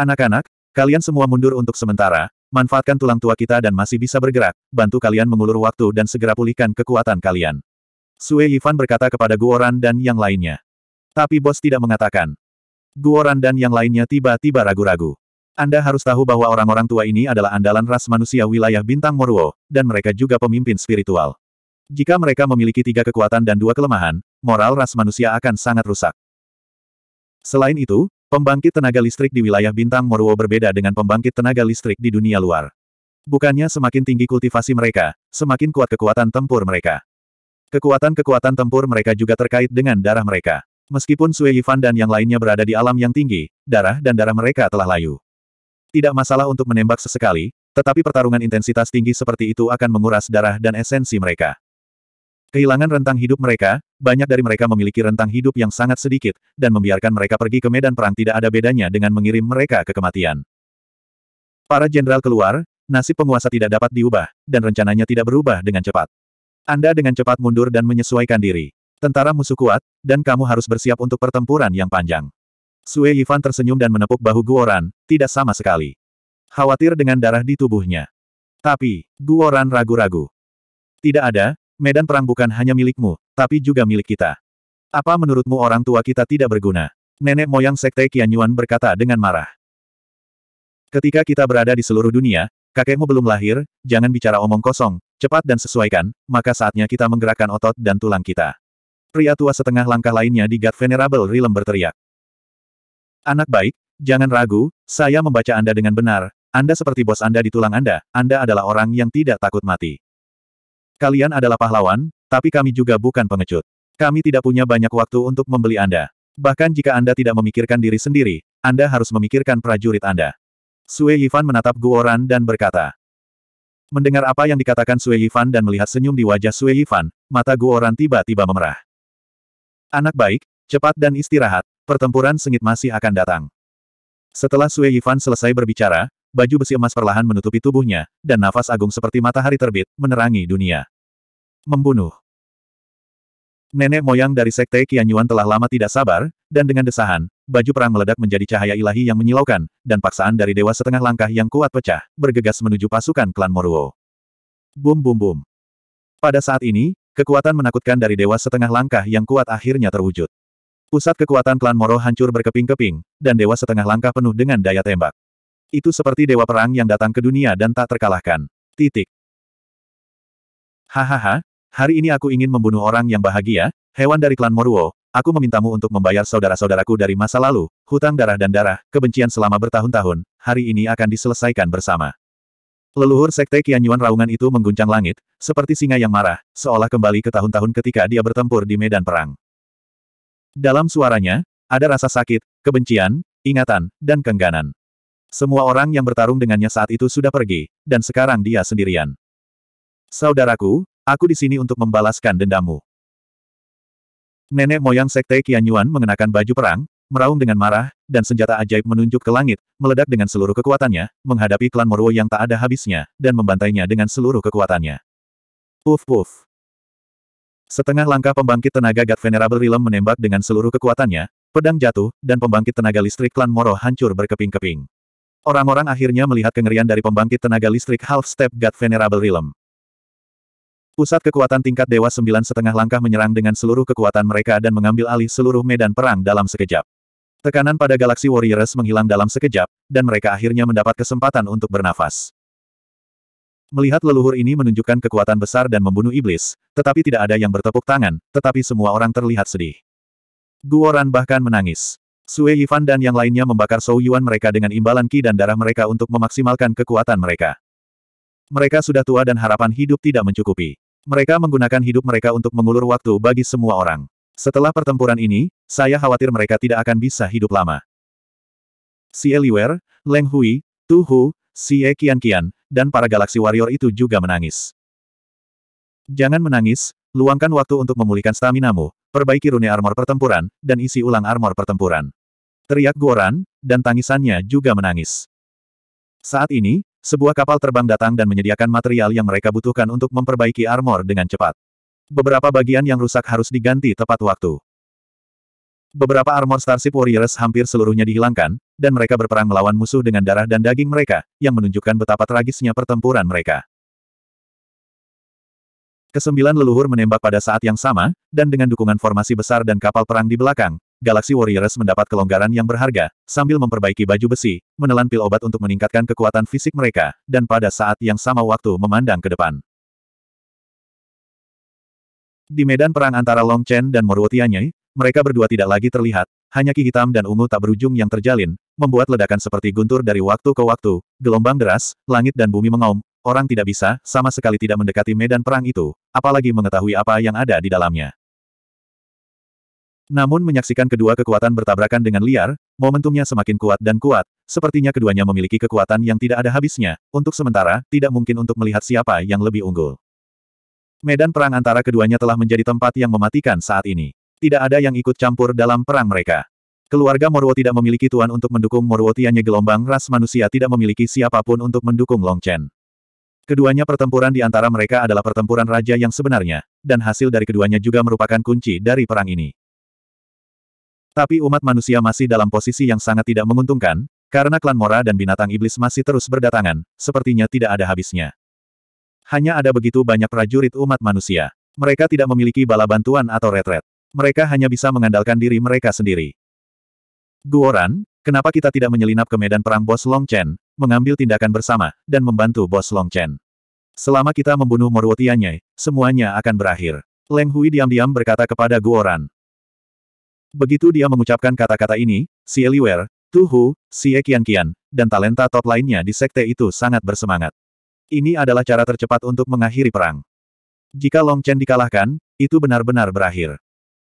S1: Anak-anak, kalian semua mundur untuk sementara, Manfaatkan tulang tua kita dan masih bisa bergerak, bantu kalian mengulur waktu dan segera pulihkan kekuatan kalian. Sue Yifan berkata kepada Guoran dan yang lainnya. Tapi bos tidak mengatakan. Guoran dan yang lainnya tiba-tiba ragu-ragu. Anda harus tahu bahwa orang-orang tua ini adalah andalan ras manusia wilayah bintang Moruo, dan mereka juga pemimpin spiritual. Jika mereka memiliki tiga kekuatan dan dua kelemahan, moral ras manusia akan sangat rusak. Selain itu, Pembangkit tenaga listrik di wilayah bintang Moruo berbeda dengan pembangkit tenaga listrik di dunia luar. Bukannya semakin tinggi kultivasi mereka, semakin kuat kekuatan tempur mereka. Kekuatan-kekuatan tempur mereka juga terkait dengan darah mereka. Meskipun Sui Yifan dan yang lainnya berada di alam yang tinggi, darah dan darah mereka telah layu. Tidak masalah untuk menembak sesekali, tetapi pertarungan intensitas tinggi seperti itu akan menguras darah dan esensi mereka. Kehilangan rentang hidup mereka, banyak dari mereka memiliki rentang hidup yang sangat sedikit, dan membiarkan mereka pergi ke medan perang tidak ada bedanya dengan mengirim mereka ke kematian. Para jenderal keluar, nasib penguasa tidak dapat diubah, dan rencananya tidak berubah dengan cepat. Anda dengan cepat mundur dan menyesuaikan diri. Tentara musuh kuat, dan kamu harus bersiap untuk pertempuran yang panjang. Sue Yifan tersenyum dan menepuk bahu Guoran, tidak sama sekali. Khawatir dengan darah di tubuhnya. Tapi, Guoran ragu-ragu. Tidak ada, medan perang bukan hanya milikmu, tapi juga milik kita. Apa menurutmu orang tua kita tidak berguna? Nenek moyang Sekte Qianyuan berkata dengan marah. Ketika kita berada di seluruh dunia, kakekmu belum lahir, jangan bicara omong kosong, cepat dan sesuaikan, maka saatnya kita menggerakkan otot dan tulang kita. Pria tua setengah langkah lainnya di God Venerable Realm berteriak. Anak baik, jangan ragu, saya membaca Anda dengan benar, anda seperti bos Anda di tulang Anda, Anda adalah orang yang tidak takut mati. Kalian adalah pahlawan, tapi kami juga bukan pengecut. Kami tidak punya banyak waktu untuk membeli Anda. Bahkan jika Anda tidak memikirkan diri sendiri, Anda harus memikirkan prajurit Anda. Sue Yifan menatap Guoran dan berkata. Mendengar apa yang dikatakan Sue Yifan dan melihat senyum di wajah Sue Yifan, mata Guoran tiba-tiba memerah. Anak baik, cepat dan istirahat, pertempuran sengit masih akan datang. Setelah Sue Yifan selesai berbicara, baju besi emas perlahan menutupi tubuhnya, dan nafas agung seperti matahari terbit, menerangi dunia. Membunuh. Nenek moyang dari Sekte Kianyuan telah lama tidak sabar, dan dengan desahan, baju perang meledak menjadi cahaya ilahi yang menyilaukan, dan paksaan dari dewa setengah langkah yang kuat pecah, bergegas menuju pasukan klan Moruo. Bum bum bum. Pada saat ini, kekuatan menakutkan dari dewa setengah langkah yang kuat akhirnya terwujud. Pusat kekuatan klan Moro hancur berkeping-keping, dan dewa setengah langkah penuh dengan daya tembak. Itu seperti dewa perang yang datang ke dunia dan tak terkalahkan. Titik. Hahaha, Hari ini aku ingin membunuh orang yang bahagia, hewan dari klan Moruo, aku memintamu untuk membayar saudara-saudaraku dari masa lalu, hutang darah dan darah, kebencian selama bertahun-tahun, hari ini akan diselesaikan bersama. Leluhur Sekte Kianyuan Raungan itu mengguncang langit, seperti singa yang marah, seolah kembali ke tahun-tahun ketika dia bertempur di medan perang. Dalam suaranya, ada rasa sakit, kebencian, ingatan, dan kengganan. Semua orang yang bertarung dengannya saat itu sudah pergi, dan sekarang dia sendirian. Saudaraku, Aku di sini untuk membalaskan dendammu. Nenek moyang Sekte Qianyuan mengenakan baju perang, meraung dengan marah, dan senjata ajaib menunjuk ke langit, meledak dengan seluruh kekuatannya, menghadapi klan Moruo yang tak ada habisnya, dan membantainya dengan seluruh kekuatannya. Puf puf. Setengah langkah pembangkit tenaga God Venerable Realm menembak dengan seluruh kekuatannya, pedang jatuh, dan pembangkit tenaga listrik klan Moro hancur berkeping-keping. Orang-orang akhirnya melihat kengerian dari pembangkit tenaga listrik Half Step God Venerable Realm. Pusat kekuatan tingkat Dewa Sembilan setengah langkah menyerang dengan seluruh kekuatan mereka dan mengambil alih seluruh medan perang dalam sekejap. Tekanan pada galaksi Warriors menghilang dalam sekejap, dan mereka akhirnya mendapat kesempatan untuk bernafas. Melihat leluhur ini menunjukkan kekuatan besar dan membunuh iblis, tetapi tidak ada yang bertepuk tangan, tetapi semua orang terlihat sedih. Guoran bahkan menangis. Sue Yifan dan yang lainnya membakar Sou Yuan mereka dengan imbalan ki dan darah mereka untuk memaksimalkan kekuatan mereka. Mereka sudah tua dan harapan hidup tidak mencukupi. Mereka menggunakan hidup mereka untuk mengulur waktu bagi semua orang. Setelah pertempuran ini, saya khawatir mereka tidak akan bisa hidup lama. Si Eliwer, Leng Hui, Tu Hu, E Kian Kian, dan para galaksi warrior itu juga menangis. Jangan menangis, luangkan waktu untuk memulihkan stamina mu, perbaiki rune armor pertempuran, dan isi ulang armor pertempuran. Teriak Goran, dan tangisannya juga menangis. Saat ini, sebuah kapal terbang datang dan menyediakan material yang mereka butuhkan untuk memperbaiki armor dengan cepat. Beberapa bagian yang rusak harus diganti tepat waktu. Beberapa armor Starship Warriors hampir seluruhnya dihilangkan, dan mereka berperang melawan musuh dengan darah dan daging mereka, yang menunjukkan betapa tragisnya pertempuran mereka. Kesembilan leluhur menembak pada saat yang sama, dan dengan dukungan formasi besar dan kapal perang di belakang, Galaxy Warriors mendapat kelonggaran yang berharga, sambil memperbaiki baju besi, menelan pil obat untuk meningkatkan kekuatan fisik mereka, dan pada saat yang sama waktu memandang ke depan. Di medan perang antara Long Chen dan Moruo mereka berdua tidak lagi terlihat, hanya ki hitam dan ungu tak berujung yang terjalin, membuat ledakan seperti guntur dari waktu ke waktu, gelombang deras, langit dan bumi mengaum, orang tidak bisa, sama sekali tidak mendekati medan perang itu, apalagi mengetahui apa yang ada di dalamnya. Namun menyaksikan kedua kekuatan bertabrakan dengan liar, momentumnya semakin kuat dan kuat, sepertinya keduanya memiliki kekuatan yang tidak ada habisnya, untuk sementara, tidak mungkin untuk melihat siapa yang lebih unggul. Medan perang antara keduanya telah menjadi tempat yang mematikan saat ini. Tidak ada yang ikut campur dalam perang mereka. Keluarga Morwo tidak memiliki tuan untuk mendukung Morwo Tianye gelombang ras manusia tidak memiliki siapapun untuk mendukung Long Chen. Keduanya pertempuran di antara mereka adalah pertempuran raja yang sebenarnya, dan hasil dari keduanya juga merupakan kunci dari perang ini. Tapi umat manusia masih dalam posisi yang sangat tidak menguntungkan, karena klan Mora dan binatang iblis masih terus berdatangan, sepertinya tidak ada habisnya. Hanya ada begitu banyak prajurit umat manusia. Mereka tidak memiliki bala bantuan atau retret. Mereka hanya bisa mengandalkan diri mereka sendiri. Guoran, kenapa kita tidak menyelinap ke medan perang bos Long Chen, mengambil tindakan bersama, dan membantu bos Long Chen? Selama kita membunuh Moruotianye, semuanya akan berakhir. Leng Hui diam-diam berkata kepada Guoran. Begitu dia mengucapkan kata-kata ini, si Eliwer, Tuhu, si Ekian dan talenta top lainnya di sekte itu sangat bersemangat. Ini adalah cara tercepat untuk mengakhiri perang. Jika Long Chen dikalahkan, itu benar-benar berakhir.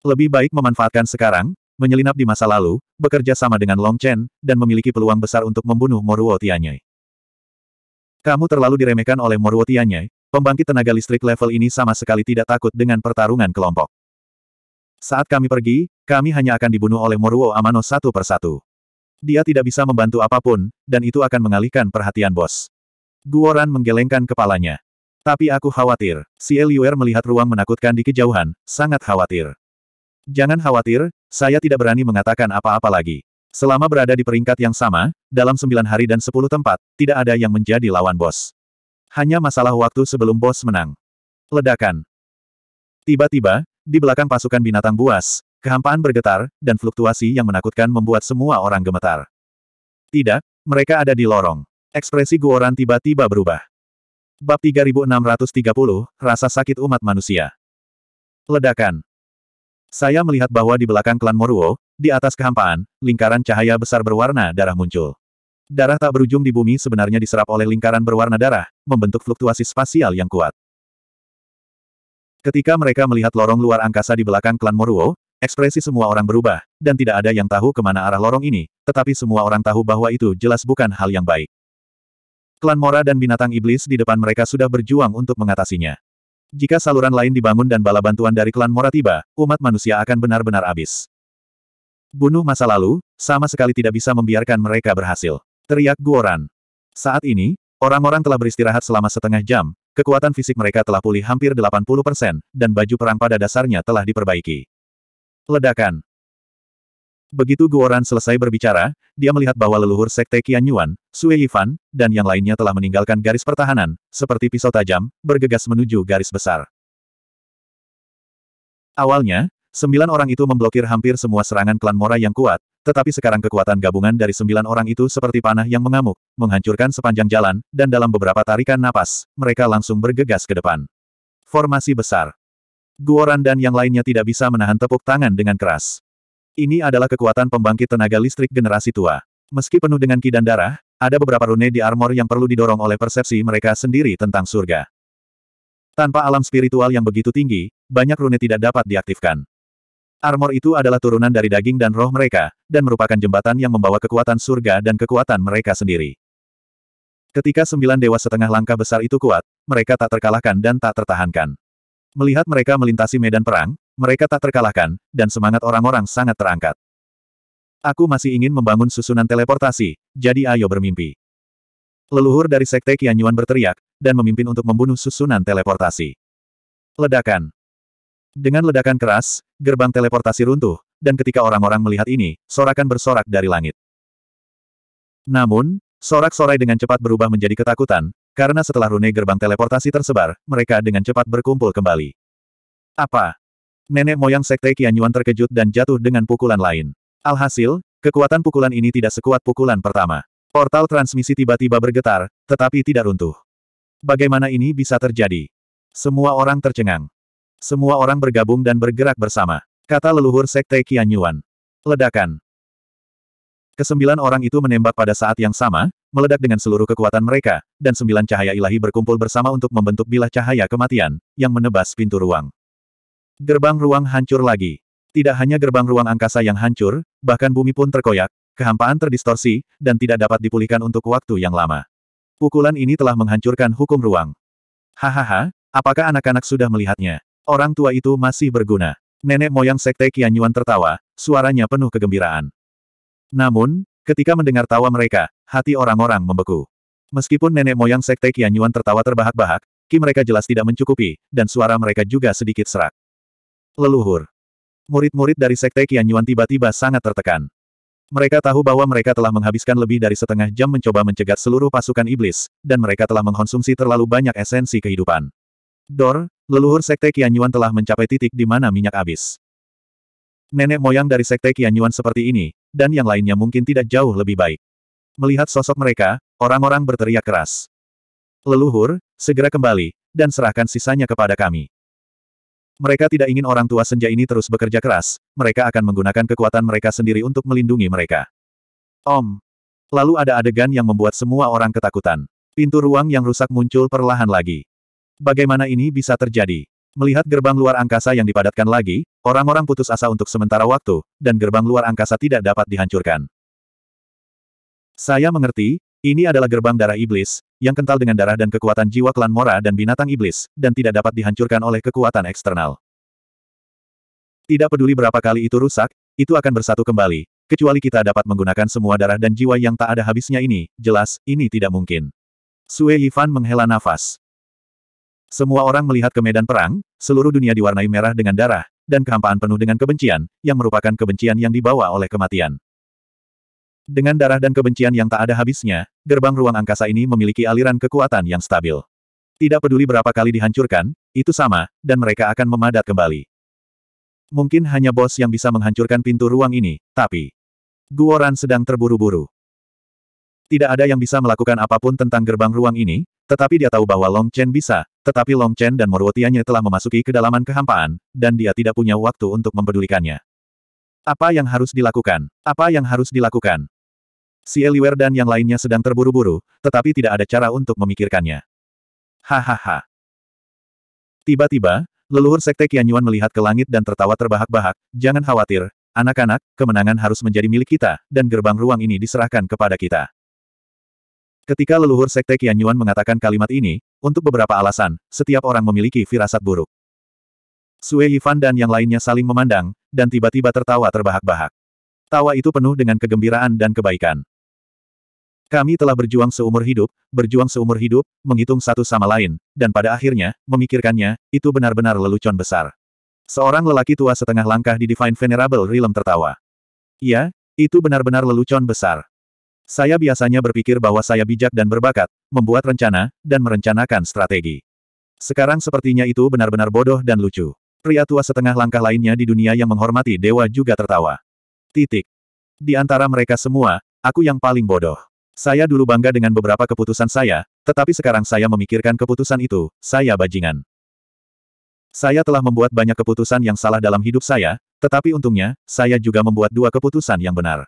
S1: Lebih baik memanfaatkan sekarang, menyelinap di masa lalu, bekerja sama dengan Long Chen, dan memiliki peluang besar untuk membunuh Moruo Tianye. Kamu terlalu diremehkan oleh Moruo Tianye, pembangkit tenaga listrik level ini sama sekali tidak takut dengan pertarungan kelompok. Saat kami pergi, kami hanya akan dibunuh oleh Moruo Amano satu persatu. Dia tidak bisa membantu apapun, dan itu akan mengalihkan perhatian bos. Guoran menggelengkan kepalanya. Tapi aku khawatir. Si Eliuer melihat ruang menakutkan di kejauhan, sangat khawatir. Jangan khawatir, saya tidak berani mengatakan apa-apa lagi. Selama berada di peringkat yang sama, dalam sembilan hari dan sepuluh tempat, tidak ada yang menjadi lawan bos. Hanya masalah waktu sebelum bos menang. Ledakan. Tiba-tiba, di belakang pasukan binatang buas, kehampaan bergetar, dan fluktuasi yang menakutkan membuat semua orang gemetar. Tidak, mereka ada di lorong. Ekspresi Guoran tiba-tiba berubah. Bab 3630, Rasa Sakit Umat Manusia. Ledakan. Saya melihat bahwa di belakang klan Moruo, di atas kehampaan, lingkaran cahaya besar berwarna darah muncul. Darah tak berujung di bumi sebenarnya diserap oleh lingkaran berwarna darah, membentuk fluktuasi spasial yang kuat. Ketika mereka melihat lorong luar angkasa di belakang klan Moruo, ekspresi semua orang berubah, dan tidak ada yang tahu kemana arah lorong ini, tetapi semua orang tahu bahwa itu jelas bukan hal yang baik. Klan Mora dan binatang iblis di depan mereka sudah berjuang untuk mengatasinya. Jika saluran lain dibangun dan bala bantuan dari klan Mora tiba, umat manusia akan benar-benar habis. Bunuh masa lalu, sama sekali tidak bisa membiarkan mereka berhasil. Teriak Guoran. Saat ini, orang-orang telah beristirahat selama setengah jam, Kekuatan fisik mereka telah pulih hampir 80%, dan baju perang pada dasarnya telah diperbaiki. Ledakan Begitu Guoran selesai berbicara, dia melihat bahwa leluhur Sekte Qian Yuan, Sue Yifan, dan yang lainnya telah meninggalkan garis pertahanan, seperti pisau tajam, bergegas menuju garis besar. Awalnya, sembilan orang itu memblokir hampir semua serangan klan Mora yang kuat, tetapi sekarang kekuatan gabungan dari sembilan orang itu seperti panah yang mengamuk, menghancurkan sepanjang jalan, dan dalam beberapa tarikan napas, mereka langsung bergegas ke depan. Formasi besar. Guoran dan yang lainnya tidak bisa menahan tepuk tangan dengan keras. Ini adalah kekuatan pembangkit tenaga listrik generasi tua. Meski penuh dengan ki dan darah, ada beberapa rune di armor yang perlu didorong oleh persepsi mereka sendiri tentang surga. Tanpa alam spiritual yang begitu tinggi, banyak rune tidak dapat diaktifkan. Armor itu adalah turunan dari daging dan roh mereka, dan merupakan jembatan yang membawa kekuatan surga dan kekuatan mereka sendiri. Ketika sembilan dewa setengah langkah besar itu kuat, mereka tak terkalahkan dan tak tertahankan. Melihat mereka melintasi medan perang, mereka tak terkalahkan, dan semangat orang-orang sangat terangkat. Aku masih ingin membangun susunan teleportasi, jadi ayo bermimpi. Leluhur dari Sekte Kianyuan berteriak, dan memimpin untuk membunuh susunan teleportasi. Ledakan. Dengan ledakan keras, gerbang teleportasi runtuh, dan ketika orang-orang melihat ini, sorakan bersorak dari langit. Namun, sorak-sorai dengan cepat berubah menjadi ketakutan, karena setelah rune gerbang teleportasi tersebar, mereka dengan cepat berkumpul kembali. Apa? Nenek moyang Sekte Kianyuan terkejut dan jatuh dengan pukulan lain. Alhasil, kekuatan pukulan ini tidak sekuat pukulan pertama. Portal transmisi tiba-tiba bergetar, tetapi tidak runtuh. Bagaimana ini bisa terjadi? Semua orang tercengang. Semua orang bergabung dan bergerak bersama. Kata leluhur Sekte Qian Ledakan. Kesembilan orang itu menembak pada saat yang sama, meledak dengan seluruh kekuatan mereka, dan sembilan cahaya ilahi berkumpul bersama untuk membentuk bilah cahaya kematian, yang menebas pintu ruang. Gerbang ruang hancur lagi. Tidak hanya gerbang ruang angkasa yang hancur, bahkan bumi pun terkoyak, kehampaan terdistorsi, dan tidak dapat dipulihkan untuk waktu yang lama. Pukulan ini telah menghancurkan hukum ruang. Hahaha, apakah anak-anak sudah melihatnya? Orang tua itu masih berguna. Nenek moyang Sekte Yuan tertawa, suaranya penuh kegembiraan. Namun, ketika mendengar tawa mereka, hati orang-orang membeku. Meskipun nenek moyang Sekte Yuan tertawa terbahak-bahak, ki mereka jelas tidak mencukupi, dan suara mereka juga sedikit serak. Leluhur. Murid-murid dari Sekte Yuan tiba-tiba sangat tertekan. Mereka tahu bahwa mereka telah menghabiskan lebih dari setengah jam mencoba mencegat seluruh pasukan iblis, dan mereka telah mengkonsumsi terlalu banyak esensi kehidupan. Dor, leluhur Sekte Kianyuan telah mencapai titik di mana minyak habis. Nenek moyang dari Sekte Kianyuan seperti ini, dan yang lainnya mungkin tidak jauh lebih baik. Melihat sosok mereka, orang-orang berteriak keras. Leluhur, segera kembali, dan serahkan sisanya kepada kami. Mereka tidak ingin orang tua senja ini terus bekerja keras, mereka akan menggunakan kekuatan mereka sendiri untuk melindungi mereka. Om. Lalu ada adegan yang membuat semua orang ketakutan. Pintu ruang yang rusak muncul perlahan lagi. Bagaimana ini bisa terjadi? Melihat gerbang luar angkasa yang dipadatkan lagi, orang-orang putus asa untuk sementara waktu, dan gerbang luar angkasa tidak dapat dihancurkan. Saya mengerti, ini adalah gerbang darah iblis, yang kental dengan darah dan kekuatan jiwa klan Mora dan binatang iblis, dan tidak dapat dihancurkan oleh kekuatan eksternal. Tidak peduli berapa kali itu rusak, itu akan bersatu kembali, kecuali kita dapat menggunakan semua darah dan jiwa yang tak ada habisnya ini, jelas, ini tidak mungkin. Sue Yifan menghela nafas. Semua orang melihat ke medan perang, seluruh dunia diwarnai merah dengan darah, dan kehampaan penuh dengan kebencian, yang merupakan kebencian yang dibawa oleh kematian. Dengan darah dan kebencian yang tak ada habisnya, gerbang ruang angkasa ini memiliki aliran kekuatan yang stabil. Tidak peduli berapa kali dihancurkan, itu sama, dan mereka akan memadat kembali. Mungkin hanya bos yang bisa menghancurkan pintu ruang ini, tapi... Guoran sedang terburu-buru. Tidak ada yang bisa melakukan apapun tentang gerbang ruang ini, tetapi dia tahu bahwa Long Chen bisa, tetapi Long Chen dan Moruotianya telah memasuki kedalaman kehampaan, dan dia tidak punya waktu untuk mempedulikannya. Apa yang harus dilakukan? Apa yang harus dilakukan? Si Eliwer dan yang lainnya sedang terburu-buru, tetapi tidak ada cara untuk memikirkannya. Hahaha. Tiba-tiba, leluhur Sekte Qianyuan melihat ke langit dan tertawa terbahak-bahak, jangan khawatir, anak-anak, kemenangan harus menjadi milik kita, dan gerbang ruang ini diserahkan kepada kita. Ketika leluhur Sekte Qian Yuan mengatakan kalimat ini, untuk beberapa alasan, setiap orang memiliki firasat buruk. Sue Yifan dan yang lainnya saling memandang, dan tiba-tiba tertawa terbahak-bahak. Tawa itu penuh dengan kegembiraan dan kebaikan. Kami telah berjuang seumur hidup, berjuang seumur hidup, menghitung satu sama lain, dan pada akhirnya, memikirkannya, itu benar-benar lelucon besar. Seorang lelaki tua setengah langkah di Divine Venerable Realm tertawa. Ya, itu benar-benar lelucon besar. Saya biasanya berpikir bahwa saya bijak dan berbakat, membuat rencana, dan merencanakan strategi. Sekarang sepertinya itu benar-benar bodoh dan lucu. Pria tua setengah langkah lainnya di dunia yang menghormati dewa juga tertawa. Titik. Di antara mereka semua, aku yang paling bodoh. Saya dulu bangga dengan beberapa keputusan saya, tetapi sekarang saya memikirkan keputusan itu, saya bajingan. Saya telah membuat banyak keputusan yang salah dalam hidup saya, tetapi untungnya, saya juga membuat dua keputusan yang benar.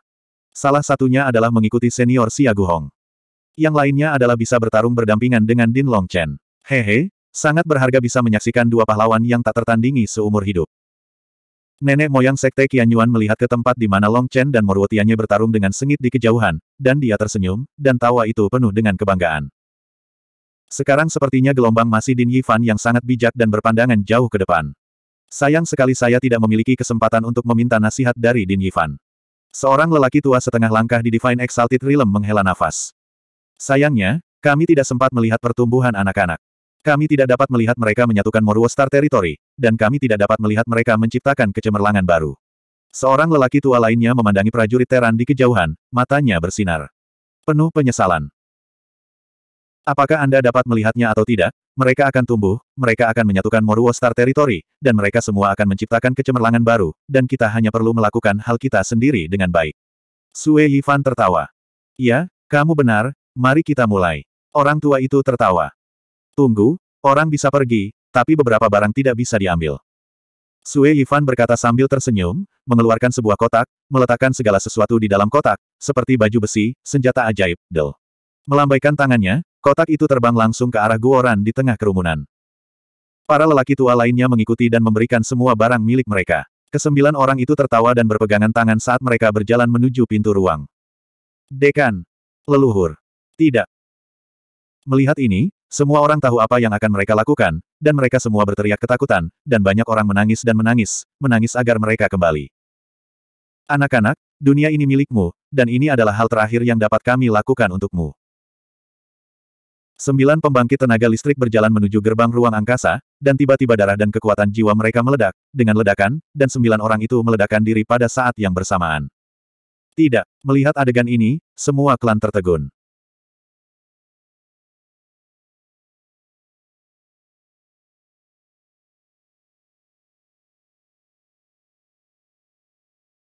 S1: Salah satunya adalah mengikuti senior Xia Guhong. Yang lainnya adalah bisa bertarung berdampingan dengan Din Long Chen. Hehe, sangat berharga bisa menyaksikan dua pahlawan yang tak tertandingi seumur hidup. Nenek moyang Sekte Qian Yuan melihat ke tempat di mana Long Chen dan Morwotianya bertarung dengan sengit di kejauhan, dan dia tersenyum, dan tawa itu penuh dengan kebanggaan. Sekarang sepertinya gelombang masih Din Yifan yang sangat bijak dan berpandangan jauh ke depan. Sayang sekali saya tidak memiliki kesempatan untuk meminta nasihat dari Din Yifan. Seorang lelaki tua setengah langkah di Divine Exalted Realm menghela nafas. Sayangnya, kami tidak sempat melihat pertumbuhan anak-anak. Kami tidak dapat melihat mereka menyatukan Moruo Star Territory, dan kami tidak dapat melihat mereka menciptakan kecemerlangan baru. Seorang lelaki tua lainnya memandangi prajurit Teran di kejauhan, matanya bersinar. Penuh penyesalan. Apakah Anda dapat melihatnya atau tidak, mereka akan tumbuh, mereka akan menyatukan Moruo Star Territory, dan mereka semua akan menciptakan kecemerlangan baru, dan kita hanya perlu melakukan hal kita sendiri dengan baik. Sue Yifan tertawa. Ya, kamu benar, mari kita mulai. Orang tua itu tertawa. Tunggu, orang bisa pergi, tapi beberapa barang tidak bisa diambil. Sue Yifan berkata sambil tersenyum, mengeluarkan sebuah kotak, meletakkan segala sesuatu di dalam kotak, seperti baju besi, senjata ajaib, del. Melambaikan tangannya, Kotak itu terbang langsung ke arah Guoran di tengah kerumunan. Para lelaki tua lainnya mengikuti dan memberikan semua barang milik mereka. Kesembilan orang itu tertawa dan berpegangan tangan saat mereka berjalan menuju pintu ruang. Dekan. Leluhur. Tidak. Melihat ini, semua orang tahu apa yang akan mereka lakukan, dan mereka semua berteriak ketakutan, dan banyak orang menangis dan menangis, menangis agar mereka kembali. Anak-anak, dunia ini milikmu, dan ini adalah hal terakhir yang dapat kami lakukan untukmu. Sembilan pembangkit tenaga listrik berjalan menuju gerbang ruang angkasa, dan tiba-tiba darah dan kekuatan jiwa mereka meledak, dengan ledakan, dan sembilan orang itu meledakkan diri pada saat yang bersamaan. Tidak, melihat adegan ini, semua klan tertegun.